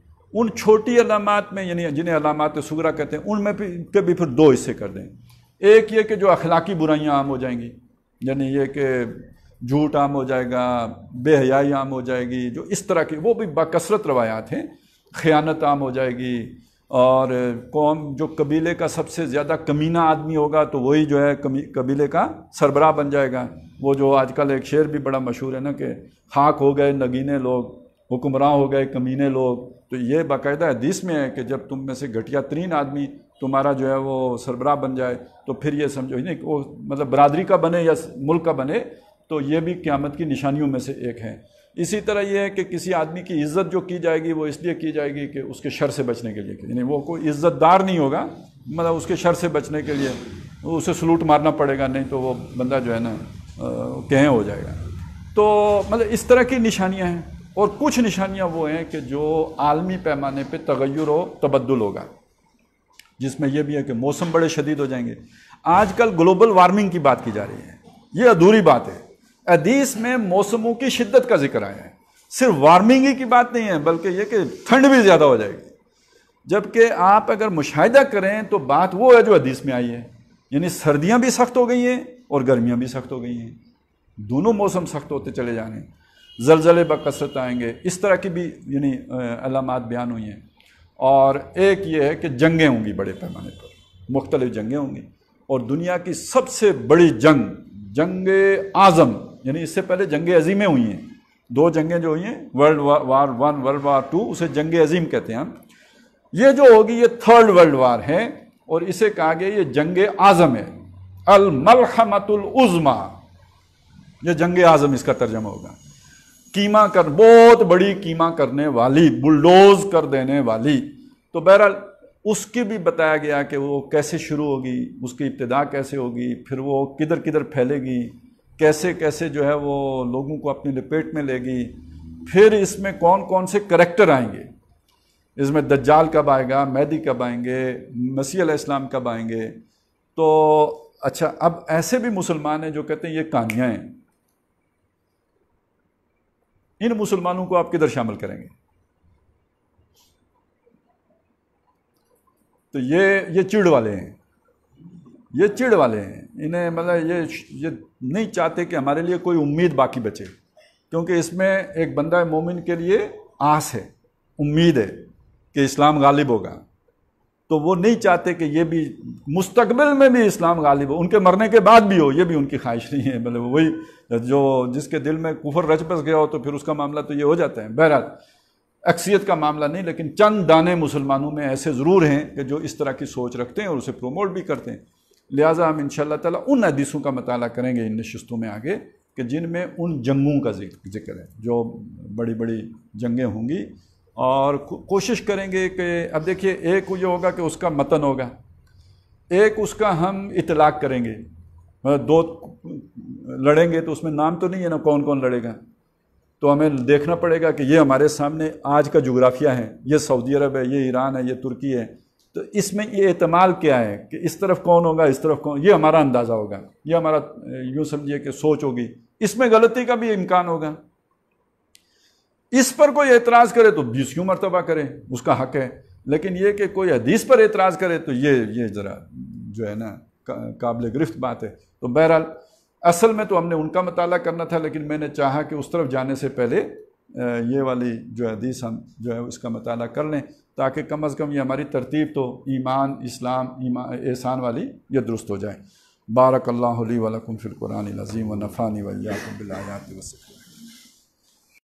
उन छोटी अलामत में यानी जिन्हें अलामत सगरा कहते हैं उनमें भी के भी फिर दो हिस्से कर दें एक ये कि जो अखलाकी बुराइयाँ आम हो जाएंगी यानी ये कि झूठ आम हो जाएगा बेहयाई आम हो जाएगी जो इस तरह की वो भी बकसरत रवायात हैं ख़यानत आम हो जाएगी और कौम जो कबीले का सबसे ज़्यादा कमीना आदमी होगा तो वही जो है कबीले का सरबराह बन जाएगा वो जो आजकल एक शेर भी बड़ा मशहूर है ना कि खाक हो गए नगीने लोग हुक्मरान हो गए कमीने लोग तो ये बाकायदा हदीस में है कि जब तुम में से घटिया तरीन आदमी तुम्हारा जो है वो सरबराह बन जाए तो फिर ये समझो नहीं वो मतलब बरदरी का बने या मुल्क का बने तो ये भी क़्यामत की निशानियों में से एक है इसी तरह यह है कि किसी आदमी की इज्जत जो की जाएगी वो इसलिए की जाएगी कि उसके शर से बचने के लिए यानी वो कोई इज्जतदार नहीं होगा मतलब उसके शर से बचने के लिए उसे सलूट मारना पड़ेगा नहीं तो वो बंदा जो है ना कहें हो जाएगा तो मतलब इस तरह की निशानियाँ हैं और कुछ निशानियां वो हैं कि जो आलमी पैमाने पे तगैर व तबदुल होगा जिसमें यह भी है कि मौसम बड़े शदीद हो जाएंगे आजकल ग्लोबल वार्मिंग की बात की जा रही है ये अधूरी बात है अदीस में मौसमों की शिद्दत का जिक्र आया है सिर्फ वार्मिंग ही की बात नहीं है बल्कि यह कि ठंड भी ज़्यादा हो जाएगी जबकि आप अगर मुशाह करें तो बात वो है जो अदीस में आई है यानी सर्दियाँ भी सख्त हो गई हैं और गर्मियाँ भी सख्त हो गई हैं दोनों मौसम सख्त होते चले जा रहे हैं जलजले कसरत आएंगे इस तरह की भी यानी अलामत बयान हुई हैं और एक ये है कि जंगें होंगी बड़े पैमाने पर मुख्तलिफ जंगें होंगी और दुनिया की सबसे बड़ी जंग जंग आज़म यानी इससे पहले जंग अजीमें हुई हैं दो जंगें जो हुई हैं world war one world war two उसे जंग अजीम कहते हैं हम ये जो होगी ये थर्ड वर्ल्ड वार है और इसे कहा गया ये जंग आज़म है अलमलहमतुल उज़मा ये जंग आज़म इसका तर्जमा होगा कीमा कर बहुत बड़ी कीमा करने वाली बुलडोज कर देने वाली तो बहरहाल उसकी भी बताया गया कि वो कैसे शुरू होगी उसकी इब्तदा कैसे होगी फिर वो किधर किधर फैलेगी कैसे कैसे जो है वो लोगों को अपनी लपेट में लेगी फिर इसमें कौन कौन से करेक्टर आएंगे इसमें दज्जाल कब आएगा मैदी कब आएंगे मसीह इस्लाम कब आएंगे तो अच्छा अब ऐसे भी मुसलमान हैं जो कहते हैं ये कहानियाँ हैं इन मुसलमानों को आप किधर शामिल करेंगे तो ये ये चिड़ वाले हैं ये चिड़ वाले हैं इन्हें मतलब ये ये नहीं चाहते कि हमारे लिए कोई उम्मीद बाकी बचे क्योंकि इसमें एक बंदा मोमिन के लिए आस है उम्मीद है कि इस्लाम गालिब होगा तो वो नहीं चाहते कि ये भी मुस्तबिल में भी इस्लाम गालिब हो उनके मरने के बाद भी हो ये भी उनकी ख्वाहिश नहीं है मतलब वही जो जिसके दिल में कुफर रच बस गया हो तो फिर उसका मामला तो ये हो जाता है बहरहाल अक्सियत का मामला नहीं लेकिन चंद दाने मुसलमानों में ऐसे ज़रूर हैं कि जो इस तरह की सोच रखते हैं और उसे प्रमोट भी करते हैं लिहाजा हम इन ताला उन हदीसों का मताल करेंगे इन नशस्तों में आगे कि जिनमें उन जंगों का जिक्र है जो बड़ी बड़ी जंगें होंगी और कोशिश करेंगे कि अब देखिए एक ये होगा कि उसका मतन होगा एक उसका हम इतलाक करेंगे दो लड़ेंगे तो उसमें नाम तो नहीं है ना कौन कौन लड़ेगा तो हमें देखना पड़ेगा कि ये हमारे सामने आज का जोग्राफिया है ये सऊदी अरब है ये ईरान है ये तुर्की है तो इसमें ये इतमाल क्या है कि इस तरफ कौन होगा इस तरफ कौन ये हमारा अंदाज़ा होगा ये हमारा यूँ समझिए कि सोच होगी इसमें गलती का भी इम्कान होगा इस पर कोई एतराज़ करे तो बीस क्यों मरतबा करे उसका हक है लेकिन ये कि कोई हदीस पर एतराज़ करे तो ये ये ज़रा जो है ना काबिल गिरफ्त बात है तो बहरहाल असल में तो हमने उनका मताल करना था लेकिन मैंने चाहा कि उस तरफ जाने से पहले ये वाली जो हदीस हम जो है उसका मताल कर लें ताकि कम अज़ कम ये हमारी तरतीब तो ईमान इस्लाम ईमान एहसान वाली ये दुरुस्त हो जाए बारक अल्लाम फ़िलकुरान अज़ीम व नफ़ानी वल्ला वसलम